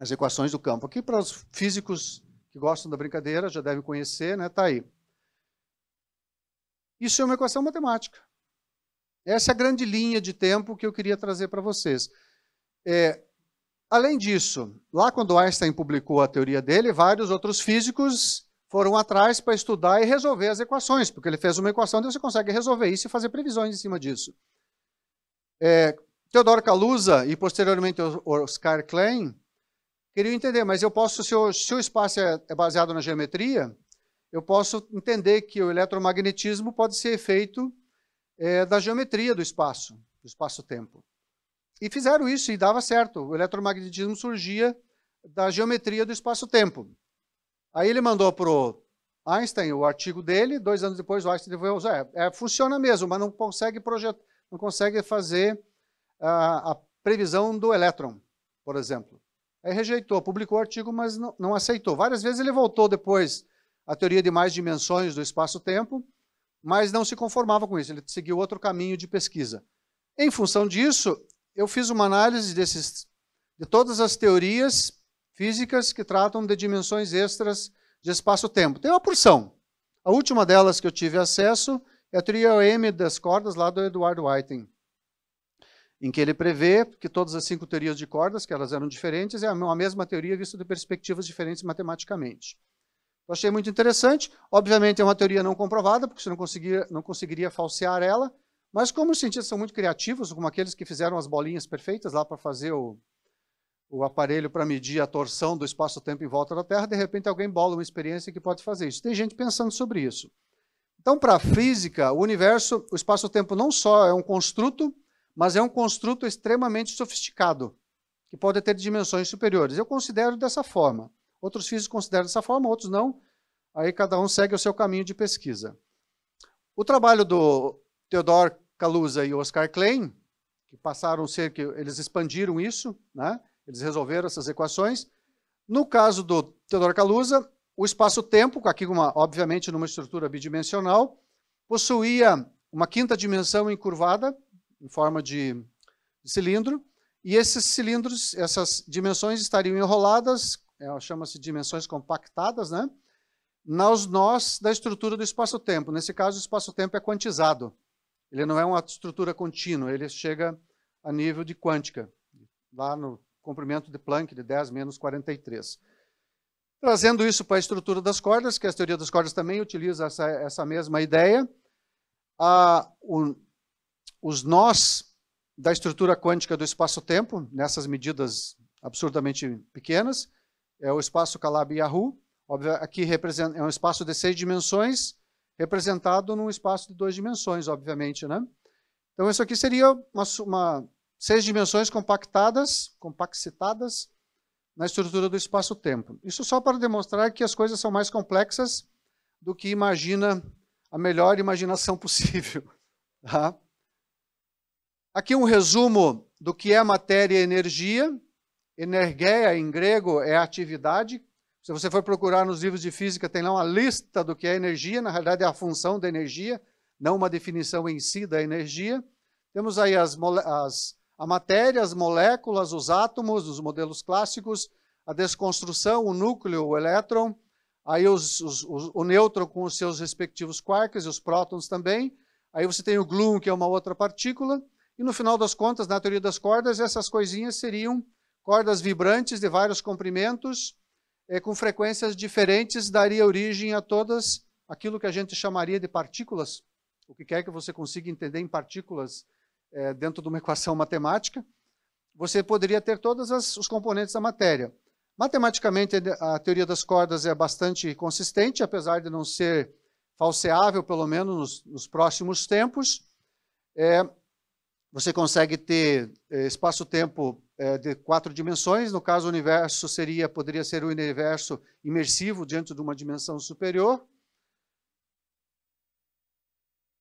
As equações do campo. Aqui, para os físicos que gostam da brincadeira, já devem conhecer, né? Está aí. Isso é uma equação matemática. Essa é a grande linha de tempo que eu queria trazer para vocês. É, Além disso, lá quando Einstein publicou a teoria dele, vários outros físicos foram atrás para estudar e resolver as equações, porque ele fez uma equação e então você consegue resolver isso e fazer previsões em cima disso. É, Teodoro Calusa e posteriormente Oscar Klein queriam entender, mas eu posso, se, o se o espaço é, é baseado na geometria, eu posso entender que o eletromagnetismo pode ser efeito é, da geometria do espaço, do espaço-tempo. E fizeram isso e dava certo. O eletromagnetismo surgia da geometria do espaço-tempo. Aí ele mandou para o Einstein o artigo dele, dois anos depois o Einstein devolveu, é, é, funciona mesmo, mas não consegue projetar, não consegue fazer a, a previsão do elétron, por exemplo. Aí rejeitou, publicou o artigo, mas não, não aceitou. Várias vezes ele voltou depois à teoria de mais dimensões do espaço-tempo, mas não se conformava com isso, ele seguiu outro caminho de pesquisa. Em função disso, eu fiz uma análise desses, de todas as teorias físicas que tratam de dimensões extras de espaço-tempo. Tem uma porção. A última delas que eu tive acesso é a teoria M das cordas, lá do Edward Whiting, em que ele prevê que todas as cinco teorias de cordas, que elas eram diferentes, é a mesma teoria vista de perspectivas diferentes matematicamente. Eu achei muito interessante. Obviamente é uma teoria não comprovada, porque você não não conseguiria falsear ela, mas como os cientistas são muito criativos, como aqueles que fizeram as bolinhas perfeitas lá para fazer o, o aparelho para medir a torção do espaço-tempo em volta da Terra, de repente alguém bola uma experiência que pode fazer isso. Tem gente pensando sobre isso. Então, para a física, o universo, o espaço-tempo não só é um construto, mas é um construto extremamente sofisticado, que pode ter dimensões superiores. Eu considero dessa forma. Outros físicos consideram dessa forma, outros não. Aí cada um segue o seu caminho de pesquisa. O trabalho do Theodore Calusa e Oscar Klein, que passaram a ser que eles expandiram isso, né? Eles resolveram essas equações. No caso do Teodoro Calusa, o espaço-tempo, aqui uma, obviamente numa estrutura bidimensional, possuía uma quinta dimensão encurvada em forma de cilindro, e esses cilindros, essas dimensões estariam enroladas, é, chama-se dimensões compactadas, né? Nos nós da estrutura do espaço-tempo. Nesse caso, o espaço-tempo é quantizado. Ele não é uma estrutura contínua, ele chega a nível de quântica, lá no comprimento de Planck de 10 menos 43. Trazendo isso para a estrutura das cordas, que a teoria das cordas também utiliza essa, essa mesma ideia, a, o, os nós da estrutura quântica do espaço-tempo, nessas medidas absurdamente pequenas, é o espaço Calab-Yahoo, aqui representa, é um espaço de seis dimensões, representado num espaço de duas dimensões, obviamente. Né? Então, isso aqui seria uma, uma seis dimensões compactadas, compactitadas, na estrutura do espaço-tempo. Isso só para demonstrar que as coisas são mais complexas do que imagina a melhor imaginação [laughs] possível. Tá? Aqui um resumo do que é matéria e energia. Energeia, em grego, é atividade, se você for procurar nos livros de física, tem lá uma lista do que é energia, na realidade é a função da energia, não uma definição em si da energia. Temos aí as, as, a matéria, as moléculas, os átomos, os modelos clássicos, a desconstrução, o núcleo, o elétron, aí os, os, os, o nêutron com os seus respectivos quarks e os prótons também, aí você tem o gluon, que é uma outra partícula, e no final das contas, na teoria das cordas, essas coisinhas seriam cordas vibrantes de vários comprimentos, com frequências diferentes, daria origem a todas aquilo que a gente chamaria de partículas, o que quer que você consiga entender em partículas eh, dentro de uma equação matemática. Você poderia ter todos os componentes da matéria. Matematicamente, a teoria das cordas é bastante consistente, apesar de não ser falseável, pelo menos nos, nos próximos tempos. É, você consegue ter eh, espaço-tempo é, de quatro dimensões. No caso, o universo seria, poderia ser o um universo imersivo diante de uma dimensão superior.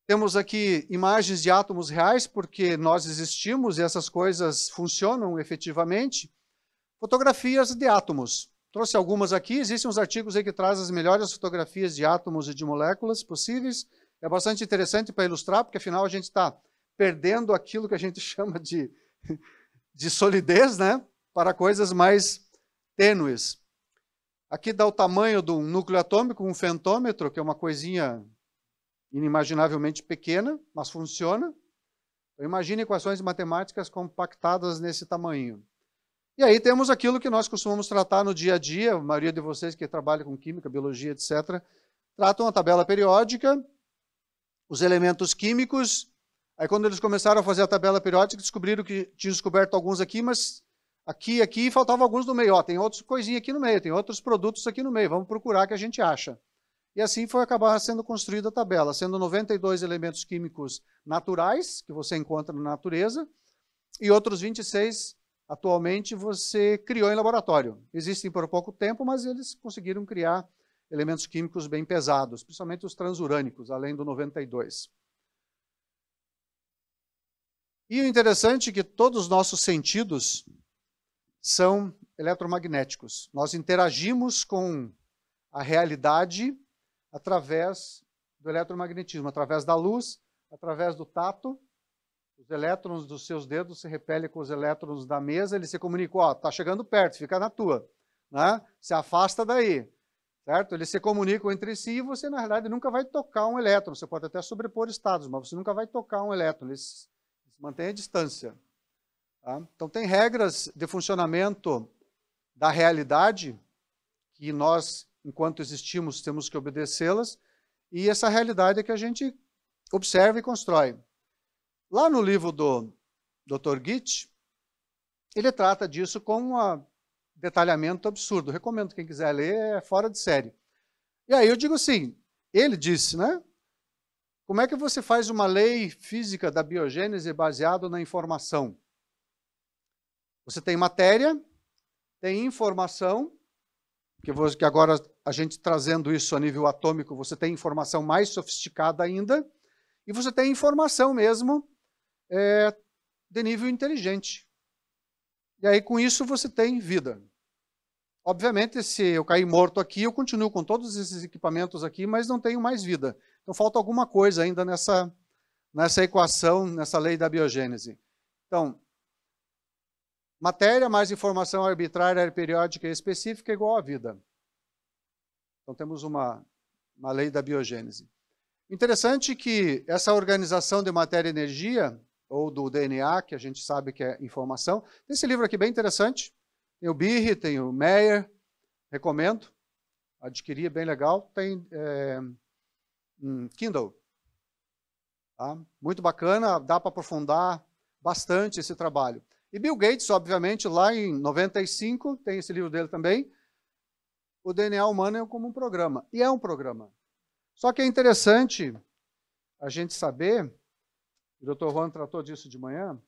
Temos aqui imagens de átomos reais, porque nós existimos e essas coisas funcionam efetivamente. Fotografias de átomos. Trouxe algumas aqui, existem uns artigos aí que trazem as melhores fotografias de átomos e de moléculas possíveis. É bastante interessante para ilustrar, porque afinal a gente está perdendo aquilo que a gente [laughs] chama de de solidez, né, para coisas mais tênues. Aqui dá o tamanho de um núcleo atômico, um fentômetro, que é uma coisinha inimaginavelmente pequena, mas funciona. Então, imagine equações matemáticas compactadas nesse tamanho. E aí temos aquilo que nós costumamos tratar no dia a dia, a maioria de vocês que trabalha com química, biologia, etc., tratam a tabela periódica, os elementos químicos Aí quando eles começaram a fazer a tabela periódica, descobriram que tinham descoberto alguns aqui, mas aqui, aqui, faltavam alguns no meio. Ó, tem outras coisinhas aqui no meio, tem outros produtos aqui no meio, vamos procurar que a gente acha. E assim foi acabar sendo construída a tabela, sendo 92 elementos químicos naturais, que você encontra na natureza, e outros 26, atualmente, você criou em laboratório. Existem por pouco tempo, mas eles conseguiram criar elementos químicos bem pesados, principalmente os transurânicos, além do 92. E o interessante é que todos os nossos sentidos são eletromagnéticos. Nós interagimos com a realidade através do eletromagnetismo, através da luz, através do tato. Os elétrons dos seus dedos se repelem com os elétrons da mesa, ele se comunica, ó, oh, tá chegando perto, fica na tua, né? Se afasta daí, certo? Eles se comunicam entre si e você, na realidade, nunca vai tocar um elétron. Você pode até sobrepor estados, mas você nunca vai tocar um elétron. Eles mantenha a distância. Tá? Então, tem regras de funcionamento da realidade que nós, enquanto existimos, temos que obedecê-las, e essa realidade é que a gente observa e constrói. Lá no livro do Dr. Git, ele trata disso com um detalhamento absurdo. Recomendo quem quiser ler, é fora de série. E aí eu digo assim, ele disse, né? Como é que você faz uma lei física da biogênese baseada na informação? Você tem matéria, tem informação, que agora a gente trazendo isso a nível atômico, você tem informação mais sofisticada ainda, e você tem informação mesmo é, de nível inteligente. E aí com isso você tem vida. Obviamente, se eu cair morto aqui, eu continuo com todos esses equipamentos aqui, mas não tenho mais vida. Então falta alguma coisa ainda nessa, nessa equação, nessa lei da biogênese. Então, matéria mais informação arbitrária, periódica e específica é igual à vida. Então temos uma, uma lei da biogênese. Interessante que essa organização de matéria e energia, ou do DNA, que a gente sabe que é informação, tem esse livro aqui bem interessante, tem o Birri, tem o Meyer, recomendo, adquirir, é bem legal. Tem é, Kindle. Tá? Muito bacana, dá para aprofundar bastante esse trabalho. E Bill Gates, obviamente, lá em 95, tem esse livro dele também, o DNA humano é como um programa. E é um programa. Só que é interessante a gente saber, o Dr. Juan tratou disso de manhã,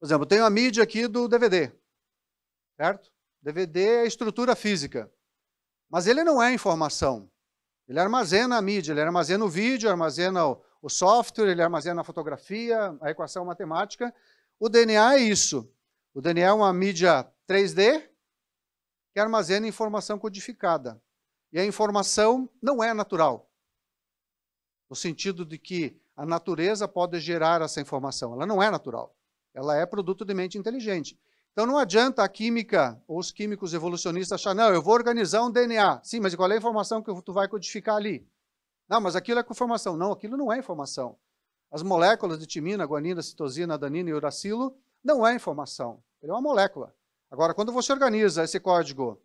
por exemplo, eu tenho a mídia aqui do DVD, certo? DVD é estrutura física, mas ele não é informação. Ele armazena a mídia, ele armazena o vídeo, armazena o, o software, ele armazena a fotografia, a equação matemática. O DNA é isso. O DNA é uma mídia 3D que armazena informação codificada. E a informação não é natural. No sentido de que a natureza pode gerar essa informação. Ela não é natural. Ela é produto de mente inteligente. Então não adianta a química ou os químicos evolucionistas achar, não, eu vou organizar um DNA. Sim, mas qual é a informação que tu vai codificar ali? Não, mas aquilo é informação. Não, aquilo não é informação. As moléculas de timina, guanina, citosina, adanina e uracilo não é informação. Ele é uma molécula. Agora, quando você organiza esse código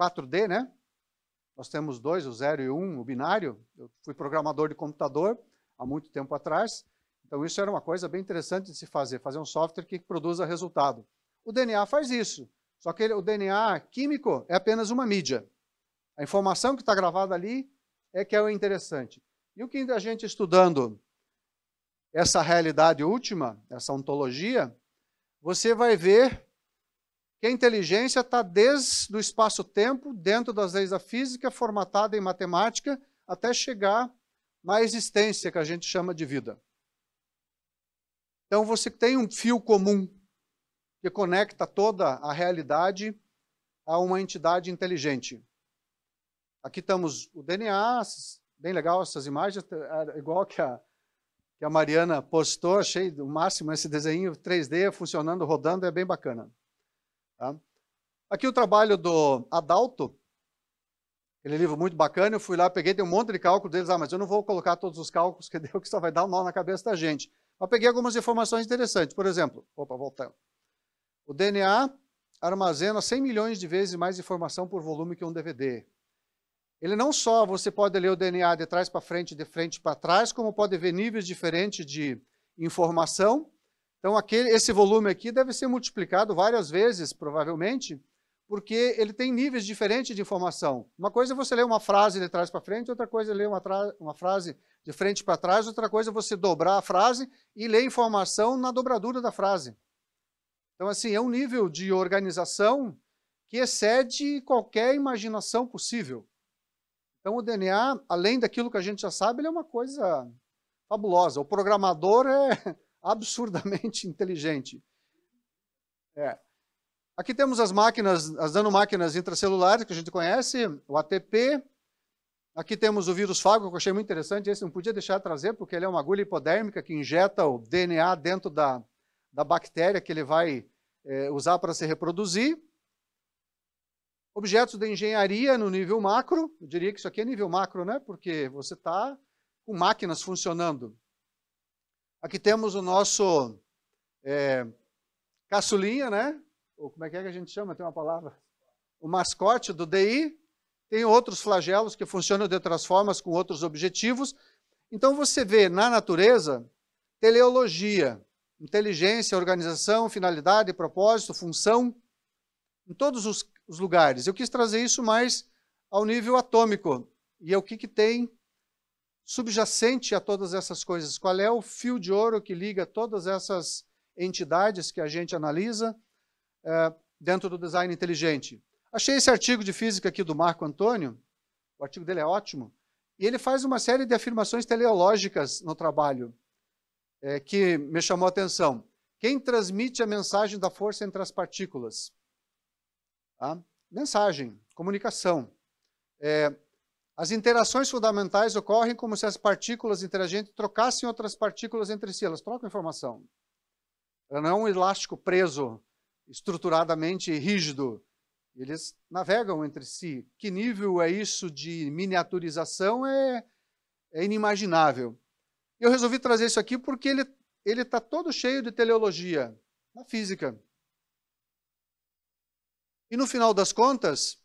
4D, né? Nós temos dois, o 0 e o 1, um, o binário. Eu fui programador de computador há muito tempo atrás. Então, isso era uma coisa bem interessante de se fazer, fazer um software que produza resultado. O DNA faz isso, só que ele, o DNA químico é apenas uma mídia. A informação que está gravada ali é que é o interessante. E o que a gente estudando essa realidade última, essa ontologia, você vai ver que a inteligência está desde o espaço-tempo, dentro das leis da física, formatada em matemática, até chegar na existência que a gente chama de vida. Então você tem um fio comum que conecta toda a realidade a uma entidade inteligente. Aqui estamos o DNA, bem legal essas imagens, igual que a, que a Mariana postou, achei o máximo esse desenho 3D funcionando, rodando, é bem bacana. Tá? Aqui o trabalho do Adalto, aquele livro muito bacana, eu fui lá, peguei, tem um monte de cálculo deles, ah, mas eu não vou colocar todos os cálculos [laughs] que deu, é que só vai dar um nó na cabeça da gente. Mas peguei algumas informações interessantes. Por exemplo, opa, voltando. O DNA armazena 100 milhões de vezes mais informação por volume que um DVD. Ele não só você pode ler o DNA de trás para frente, de frente para trás, como pode ver níveis diferentes de informação. Então, aquele, esse volume aqui deve ser multiplicado várias vezes, provavelmente, porque ele tem níveis diferentes de informação. Uma coisa é você ler uma frase de trás para frente, outra coisa é ler uma, uma frase de frente para trás, outra coisa é você dobrar a frase e ler informação na dobradura da frase. Então, assim, é um nível de organização que excede qualquer imaginação possível. Então, o DNA, além daquilo que a gente já sabe, ele é uma coisa fabulosa. O programador é [laughs] absurdamente inteligente. É. Aqui temos as máquinas, as nanomáquinas intracelulares que a gente conhece, o ATP, Aqui temos o vírus fago que eu achei muito interessante, esse não podia deixar de trazer, porque ele é uma agulha hipodérmica que injeta o DNA dentro da, da bactéria que ele vai é, usar para se reproduzir. Objetos de engenharia no nível macro, eu diria que isso aqui é nível macro, né? porque você está com máquinas funcionando. Aqui temos o nosso é, caçulinha, né? Ou como é que é que a gente chama? Tem uma palavra. O mascote do DI, tem outros flagelos que funcionam de outras formas, com outros objetivos. Então você vê na natureza teleologia, inteligência, organização, finalidade, propósito, função, em todos os, os lugares. Eu quis trazer isso mais ao nível atômico. E é o que, que tem subjacente a todas essas coisas? Qual é o fio de ouro que liga todas essas entidades que a gente analisa é, dentro do design inteligente? Achei esse artigo de física aqui do Marco Antônio, o artigo dele é ótimo, e ele faz uma série de afirmações teleológicas no trabalho, é, que me chamou a atenção. Quem transmite a mensagem da força entre as partículas? Tá? Mensagem, comunicação. É, as interações fundamentais ocorrem como se as partículas interagentes trocassem outras partículas entre si, elas trocam informação. Ela não é um elástico preso, estruturadamente rígido, eles navegam entre si. Que nível é isso de miniaturização é, é inimaginável. Eu resolvi trazer isso aqui porque ele ele está todo cheio de teleologia na física. E no final das contas,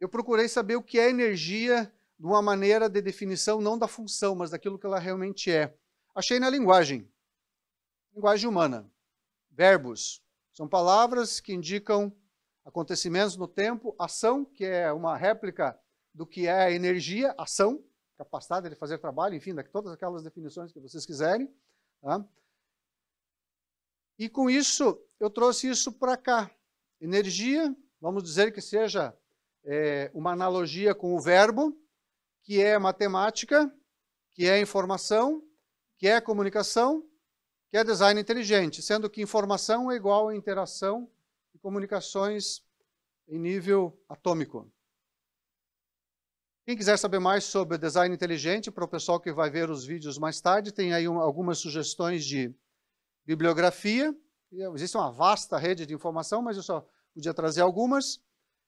eu procurei saber o que é energia de uma maneira de definição não da função, mas daquilo que ela realmente é. Achei na linguagem, linguagem humana. Verbos são palavras que indicam acontecimentos no tempo, ação, que é uma réplica do que é energia, ação, capacidade de fazer trabalho, enfim, todas aquelas definições que vocês quiserem. Tá? E com isso, eu trouxe isso para cá. Energia, vamos dizer que seja é, uma analogia com o verbo, que é matemática, que é informação, que é comunicação, que é design inteligente, sendo que informação é igual a interação e comunicações em nível atômico. Quem quiser saber mais sobre design inteligente, para o pessoal que vai ver os vídeos mais tarde, tem aí um, algumas sugestões de bibliografia. Existe uma vasta rede de informação, mas eu só podia trazer algumas.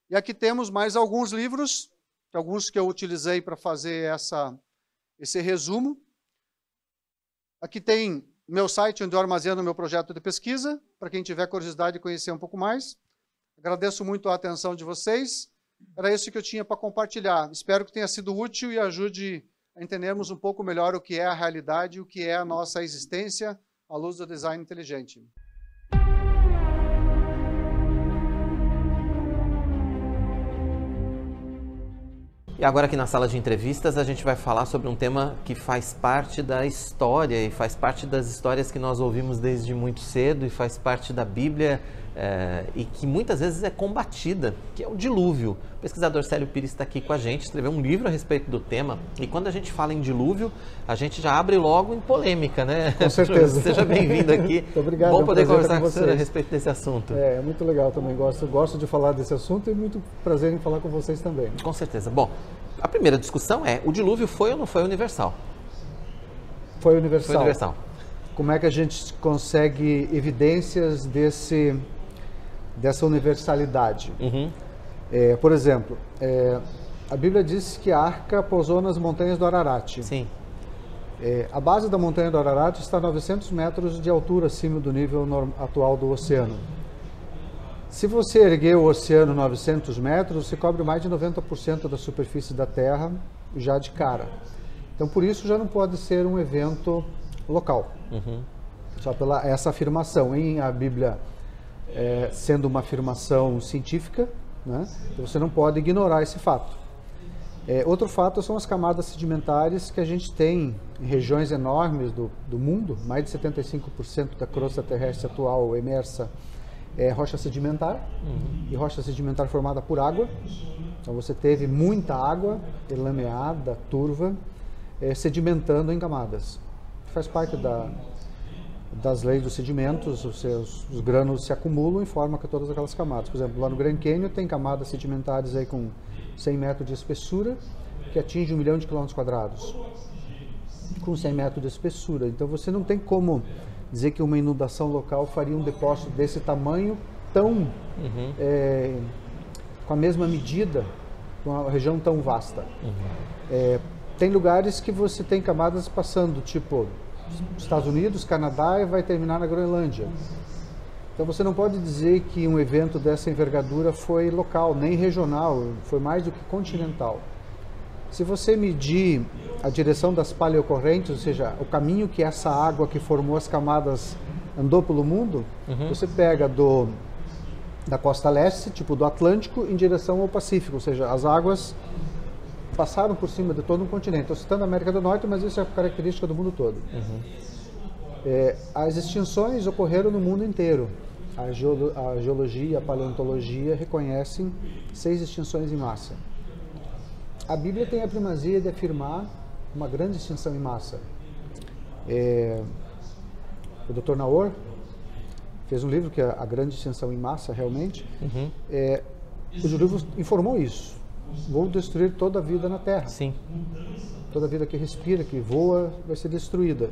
E aqui temos mais alguns livros, alguns que eu utilizei para fazer essa, esse resumo. Aqui tem meu site onde eu armazeno meu projeto de pesquisa, para quem tiver curiosidade de conhecer um pouco mais. Agradeço muito a atenção de vocês. Era isso que eu tinha para compartilhar. Espero que tenha sido útil e ajude a entendermos um pouco melhor o que é a realidade, o que é a nossa existência à luz do design inteligente. E agora aqui na sala de entrevistas a gente vai falar sobre um tema que faz parte da história e faz parte das histórias que nós ouvimos desde muito cedo e faz parte da Bíblia é, e que muitas vezes é combatida, que é o dilúvio. O pesquisador Célio Pires está aqui com a gente, escreveu um livro a respeito do tema. E quando a gente fala em dilúvio, a gente já abre logo em polêmica, né? Com certeza. [laughs] Seja bem-vindo aqui. [laughs] muito obrigado. Bom poder é um conversar com, com você a respeito desse assunto. É, é muito legal também. Gosto, gosto de falar desse assunto e muito prazer em falar com vocês também. Com certeza. Bom, a primeira discussão é: o dilúvio foi ou não foi universal? Foi universal. Foi universal. Como é que a gente consegue evidências desse dessa universalidade. Uhum. É, por exemplo, é, a Bíblia diz que a arca pousou nas montanhas do Ararat. Sim. É, a base da montanha do Ararat está a 900 metros de altura acima do nível atual do oceano. Se você erguer o oceano 900 metros, você cobre mais de 90% da superfície da Terra já de cara. Então, por isso, já não pode ser um evento local. Uhum. Só pela essa afirmação. Em a Bíblia é, sendo uma afirmação científica, né? Então você não pode ignorar esse fato. É, outro fato são as camadas sedimentares que a gente tem em regiões enormes do, do mundo, mais de 75% da crosta terrestre atual imersa é rocha sedimentar, uhum. e rocha sedimentar formada por água. Então você teve muita água lameada, turva, é, sedimentando em camadas. Faz parte da das leis dos sedimentos, os, seus, os granos se acumulam e formam todas aquelas camadas. Por exemplo, lá no Grand Canyon tem camadas sedimentares aí com 100 metros de espessura, que atinge um milhão de quilômetros quadrados, com 100 metros de espessura. Então você não tem como dizer que uma inundação local faria um depósito desse tamanho tão uhum. é, com a mesma medida, com uma região tão vasta. Uhum. É, tem lugares que você tem camadas passando, tipo Estados Unidos, Canadá e vai terminar na Groenlândia. Então você não pode dizer que um evento dessa envergadura foi local, nem regional, foi mais do que continental. Se você medir a direção das paleocorrentes, ou seja, o caminho que essa água que formou as camadas andou pelo mundo, uhum. você pega do da costa leste, tipo do Atlântico, em direção ao Pacífico, ou seja, as águas passaram por cima de todo um continente. Estou citando a América do Norte, mas isso é característica do mundo todo. Uhum. É, as extinções ocorreram no mundo inteiro. A, geolo a geologia a paleontologia reconhecem seis extinções em massa. A Bíblia tem a primazia de afirmar uma grande extinção em massa. É, o Dr. Naor fez um livro que é a grande extinção em massa realmente. Uhum. É, o livro informou isso vou destruir toda a vida na Terra. Sim. Toda a vida que respira, que voa, vai ser destruída.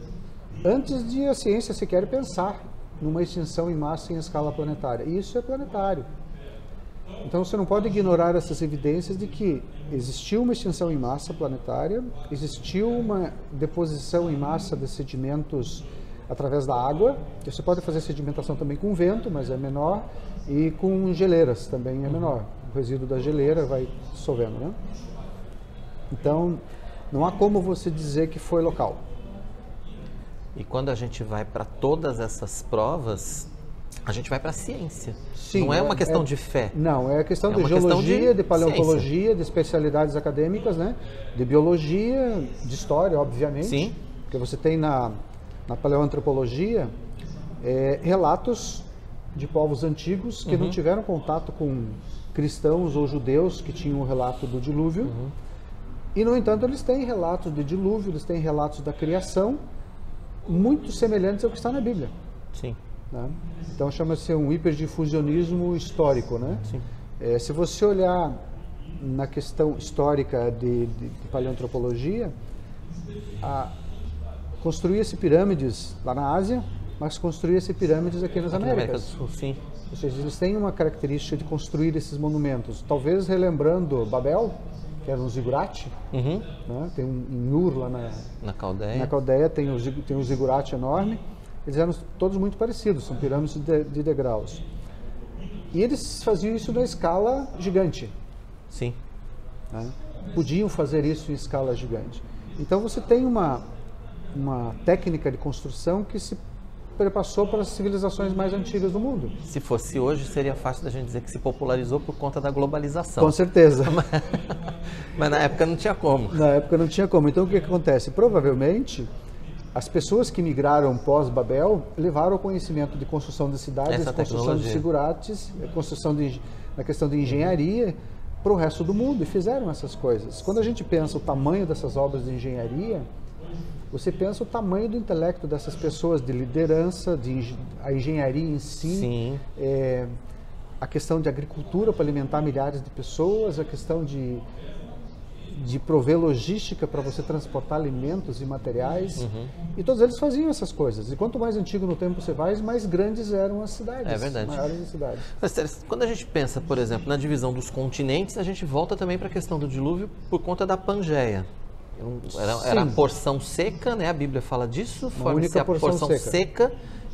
Antes de a ciência sequer pensar numa extinção em massa em escala planetária. isso é planetário. Então você não pode ignorar essas evidências de que existiu uma extinção em massa planetária, existiu uma deposição em massa de sedimentos através da água. Você pode fazer sedimentação também com vento, mas é menor, e com geleiras também é menor o resíduo da geleira vai dissolvendo, né? Então, não há como você dizer que foi local. E quando a gente vai para todas essas provas, a gente vai para a ciência. Sim, não é uma é, questão é, de fé. Não, é a questão é de geologia, de, de, paleontologia, ciência. de especialidades acadêmicas, né? De biologia, de história, obviamente. Sim. Porque você tem na, na paleoantropologia é, relatos de povos antigos que uhum. não tiveram contato com cristãos ou judeus que tinham o relato do dilúvio. Uhum. E, no entanto, eles têm relatos de dilúvio, eles têm relatos da criação, muito semelhantes ao que está na Bíblia. Sim. Né? Então chama-se um hiperdifusionismo histórico. Né? Sim. É, se você olhar na questão histórica de, de, de paleoantropologia, construía-se pirâmides lá na Ásia, mas construía-se pirâmides aqui nas aqui Américas. Na América do Sul, sim. Ou seja, eles têm uma característica de construir esses monumentos. Talvez relembrando Babel, que era um zigurate, uhum. né? tem um, um Ur lá na, na Caldeia, na Caldeia tem, tem um zigurate enorme. Eles eram todos muito parecidos, são pirâmides de, de degraus. E eles faziam isso na escala gigante. Sim. Né? Podiam fazer isso em escala gigante. Então você tem uma, uma técnica de construção que se perpassou pelas civilizações mais antigas do mundo. Se fosse hoje, seria fácil da gente dizer que se popularizou por conta da globalização. Com certeza. [laughs] Mas, mas na época não tinha como. Na época não tinha como. Então o que, que acontece? Provavelmente as pessoas que migraram pós-Babel levaram o conhecimento de construção de cidades, Essa construção tecnologia. de segurates, construção de, na questão de engenharia para o resto do mundo e fizeram essas coisas. Quando a gente pensa o tamanho dessas obras de engenharia, você pensa o tamanho do intelecto dessas pessoas, de liderança, de a engenharia em si, é, a questão de agricultura para alimentar milhares de pessoas, a questão de, de prover logística para você transportar alimentos e materiais. Uhum. E todos eles faziam essas coisas. E quanto mais antigo no tempo você vai, mais grandes eram as cidades. É verdade. Maiores as cidades. Mas, quando a gente pensa, por exemplo, na divisão dos continentes, a gente volta também para a questão do dilúvio por conta da Pangeia. Era, era a porção seca, né? A Bíblia fala disso, forma-se a porção, porção seca. seca.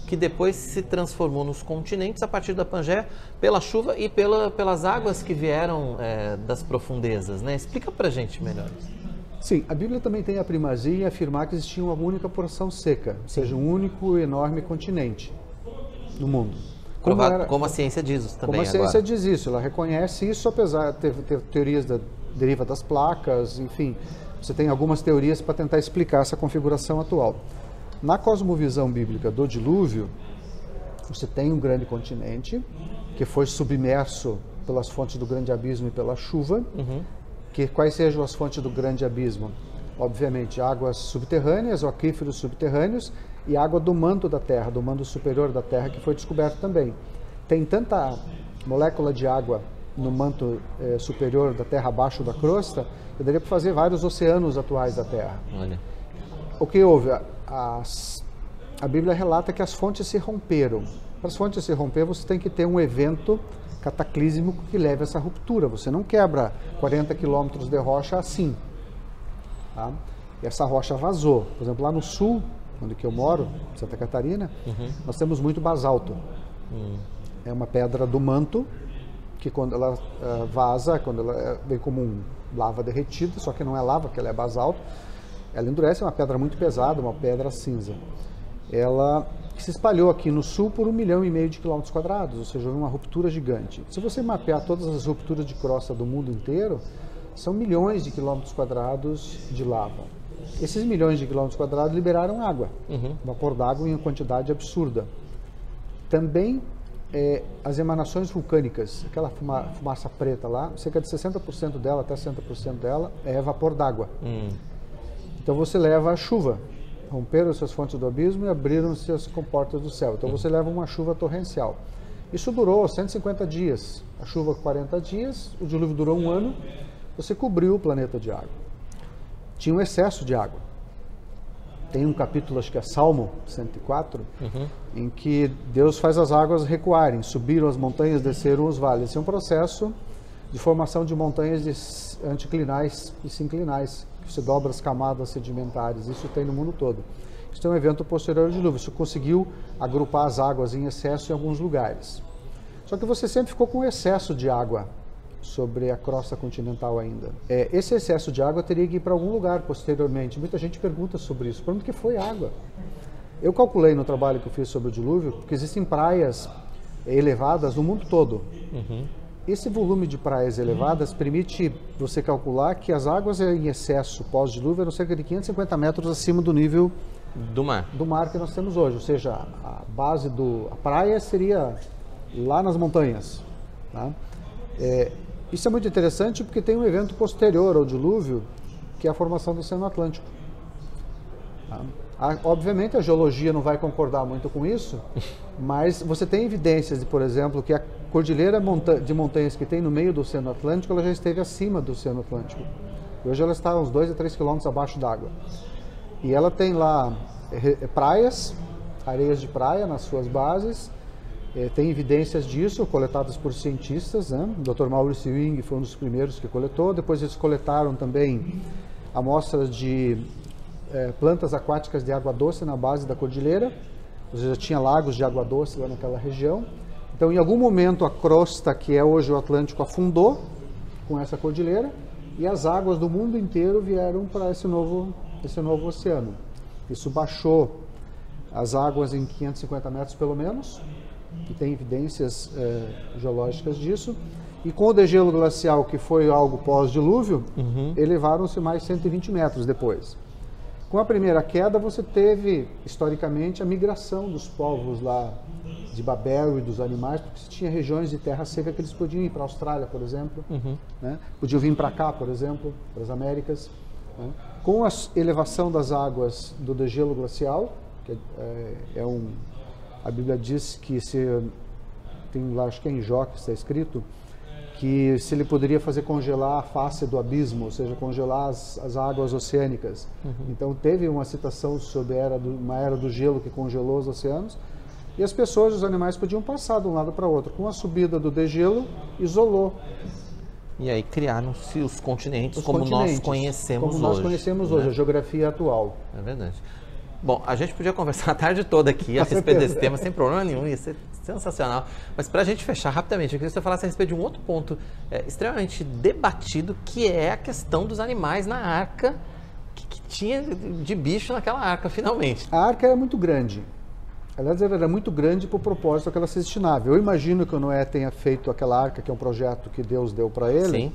que depois se transformou nos continentes a partir da Pangé, pela chuva e pela, pelas águas que vieram é, das profundezas, né? Explica pra gente melhor Sim, a Bíblia também tem a primazia em afirmar que existia uma única porção seca, ou seja, um único enorme continente no mundo. Como, era, como a ciência diz isso também Como a agora. ciência diz isso, ela reconhece isso, apesar de ter, ter teorias da deriva das placas, enfim, você tem algumas teorias para tentar explicar essa configuração atual. Na cosmovisão bíblica do dilúvio, você tem um grande continente que foi submerso pelas fontes do grande abismo e pela chuva. Uhum. Que quais sejam as fontes do grande abismo? Obviamente, águas subterrâneas, aquíferos subterrâneos e água do manto da Terra, do manto superior da Terra, que foi descoberto também. Tem tanta molécula de água no manto eh, superior da Terra, abaixo da crosta, eu daria para fazer vários oceanos atuais da Terra. Olha. O que houve? A, a, a Bíblia relata que as fontes se romperam. Para as fontes se romper, você tem que ter um evento cataclísmico que leve a essa ruptura. Você não quebra 40 quilômetros de rocha assim. Tá? E essa rocha vazou. Por exemplo, lá no sul, onde que eu moro, Santa Catarina, uhum. nós temos muito basalto. Uhum. É uma pedra do manto que quando ela uh, vaza, quando ela eh, vem como um lava derretida, só que não é lava, que ela é basalto, ela endurece, é uma pedra muito pesada, uma pedra cinza. Ela se espalhou aqui no sul por um milhão e meio de quilômetros quadrados, ou seja, houve uma ruptura gigante. Se você mapear todas as rupturas de crosta do mundo inteiro, são milhões de quilômetros quadrados de lava. Esses milhões de quilômetros quadrados liberaram água, uhum. vapor d'água em uma quantidade absurda. Também é, as emanações vulcânicas, aquela fuma, fumaça preta lá, cerca de 60% dela, até 60% dela, é vapor d'água. Hum. Então você leva a chuva. Romperam suas fontes do abismo e abriram-se as comportas do céu. Então hum. você leva uma chuva torrencial. Isso durou 150 dias. A chuva 40 dias, o dilúvio durou um ano. Você cobriu o planeta de água. Tinha um excesso de água tem um capítulo, acho que é Salmo 104, uhum. em que Deus faz as águas recuarem, subiram as montanhas, desceram os vales. Esse é um processo de formação de montanhas de anticlinais e sinclinais, que se dobra as camadas sedimentares. Isso tem no mundo todo. Isso é um evento posterior de dilúvio. Isso conseguiu agrupar as águas em excesso em alguns lugares. Só que você sempre ficou com excesso de água sobre a crosta continental ainda. É, esse excesso de água teria que ir para algum lugar posteriormente. Muita gente pergunta sobre isso. por que foi água? Eu calculei no trabalho que eu fiz sobre o dilúvio que existem praias elevadas no mundo todo. Uhum. Esse volume de praias elevadas permite você calcular que as águas em excesso pós-dilúvio eram cerca de 550 metros acima do nível do mar. Do mar que nós temos hoje, ou seja, a base do a praia seria lá nas montanhas. Tá? É, isso é muito interessante porque tem um evento posterior ao dilúvio, que é a formação do Oceano Atlântico. Ah, obviamente a geologia não vai concordar muito com isso, [laughs] mas você tem evidências de, por exemplo, que a cordilheira de montanhas que tem no meio do Oceano Atlântico, ela já esteve acima do Oceano Atlântico. Hoje ela está uns 2 a 3 quilômetros abaixo d'água. E ela tem lá eh, praias, areias de praia nas suas bases, é, tem evidências disso, coletadas por cientistas. Né? O Dr. Maurício Wing foi um dos primeiros que coletou. Depois eles coletaram também amostras de é, plantas aquáticas de água doce na base da cordilheira. Ou seja, tinha lagos de água doce lá naquela região. Então, em algum momento, a crosta que é hoje o Atlântico afundou com essa cordilheira e as águas do mundo inteiro vieram para esse novo, esse novo oceano. Isso baixou as águas em 550 metros, pelo menos, que tem evidências é, geológicas disso. E com o degelo glacial, que foi algo pós-dilúvio, uhum. elevaram-se mais 120 metros depois. Com a primeira queda, você teve, historicamente, a migração dos povos lá de Babel e dos animais, porque você tinha regiões de terra seca que eles podiam ir para a Austrália, por exemplo, uhum. né? podiam vir para cá, por exemplo, para as Américas. Né? Com a elevação das águas do degelo glacial, que é, é, é um a Bíblia diz que se tem lá, acho que é em Jó que está escrito, que se ele poderia fazer congelar a face do abismo, ou seja, congelar as, as águas oceânicas. Uhum. Então teve uma citação sobre era do, uma era do gelo que congelou os oceanos e as pessoas, os animais podiam passar de um lado para outro. Com a subida do degelo, isolou. E aí criaram-se os continentes os como continentes, nós conhecemos como hoje. Como nós conhecemos né? hoje, a geografia atual. É verdade. Bom, a gente podia conversar a tarde toda aqui a respeito desse tema, sem problema nenhum, ia ser sensacional. Mas para a gente fechar rapidamente, eu queria que você falasse a respeito de um outro ponto é, extremamente debatido, que é a questão dos animais na arca, que, que tinha de bicho naquela arca, finalmente. A arca era muito grande. Aliás, ela era muito grande para o propósito que ela se destinava. Eu imagino que o Noé tenha feito aquela arca, que é um projeto que Deus deu para ele,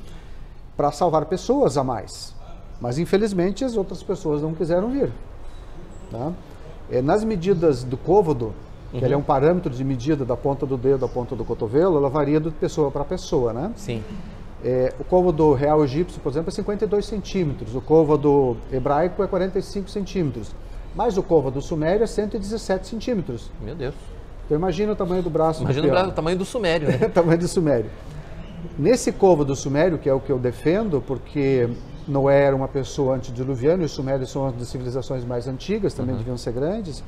para salvar pessoas a mais. Mas, infelizmente, as outras pessoas não quiseram vir. Tá? É, nas medidas do côvodo, que uhum. é um uhum. parâmetro de medida da ponta do dedo à ponta do cotovelo, ela varia de pessoa para pessoa, né? Sim. É, o côvodo real egípcio, por exemplo, é 52 centímetros, o côvodo hebraico é 45 centímetros, mas o côvodo sumério é 117 centímetros. Meu Deus. Então imagina o tamanho do braço Imagina do o, braço, o tamanho do sumério, né? [laughs] o tamanho do sumério. Nesse côvodo sumério, que é o que eu defendo, porque Noé era uma pessoa antediluviana, os sumérios são uma das civilizações mais antigas, também uhum. deviam ser grandes.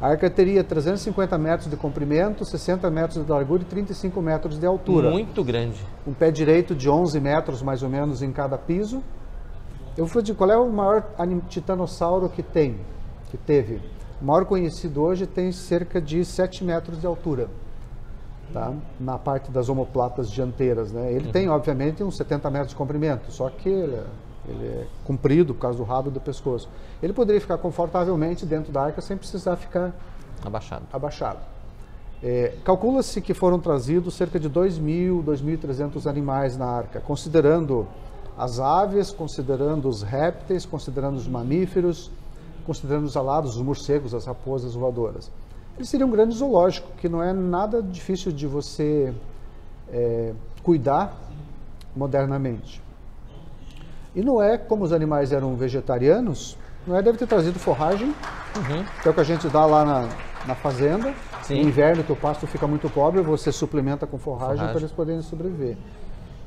A arca teria 350 metros de comprimento, 60 metros de largura e 35 metros de altura. Muito grande. Um pé direito de 11 metros, mais ou menos, em cada piso. Eu fui de qual é o maior titanossauro que tem, que teve. O maior conhecido hoje tem cerca de 7 metros de altura. Tá? Na parte das omoplatas dianteiras. Né? Ele uhum. tem, obviamente, uns 70 metros de comprimento, só que ele é comprido por causa do rabo e do pescoço. Ele poderia ficar confortavelmente dentro da arca sem precisar ficar abaixado. abaixado. É, Calcula-se que foram trazidos cerca de 2.000, 2.300 animais na arca, considerando as aves, considerando os répteis, considerando os mamíferos, considerando os alados, os morcegos, as raposas voadoras. Ele seria um grande zoológico, que não é nada difícil de você é, cuidar modernamente. E Noé, como os animais eram vegetarianos, Noé deve ter trazido forragem, uhum. que é o que a gente dá lá na, na fazenda. Sim. No inverno, que o pasto fica muito pobre, você suplementa com forragem, forragem. para eles poderem sobreviver.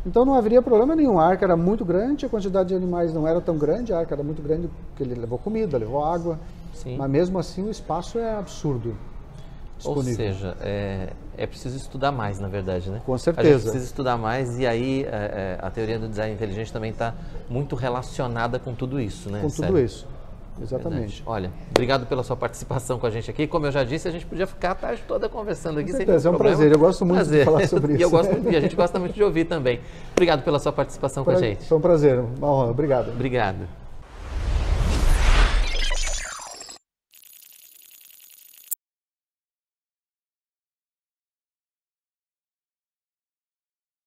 Então não haveria problema nenhum. A arca era muito grande, a quantidade de animais não era tão grande, a arca era muito grande porque ele levou comida, levou água. Sim. Mas mesmo assim o espaço é absurdo disponível. Ou seja, é, é preciso estudar mais, na verdade, né? Com certeza. A gente precisa estudar mais e aí é, é, a teoria do design inteligente também está muito relacionada com tudo isso, né? Com Sério. tudo isso. Exatamente. Verdade. Olha, obrigado pela sua participação com a gente aqui. Como eu já disse, a gente podia ficar a tarde toda conversando aqui. sem é um problema. prazer. Eu gosto muito prazer. de falar sobre [laughs] isso. e, gosto, e a gente gosta muito de ouvir também. Obrigado pela sua participação pra, com a gente. Foi um prazer, uma honra. Obrigado. Obrigado.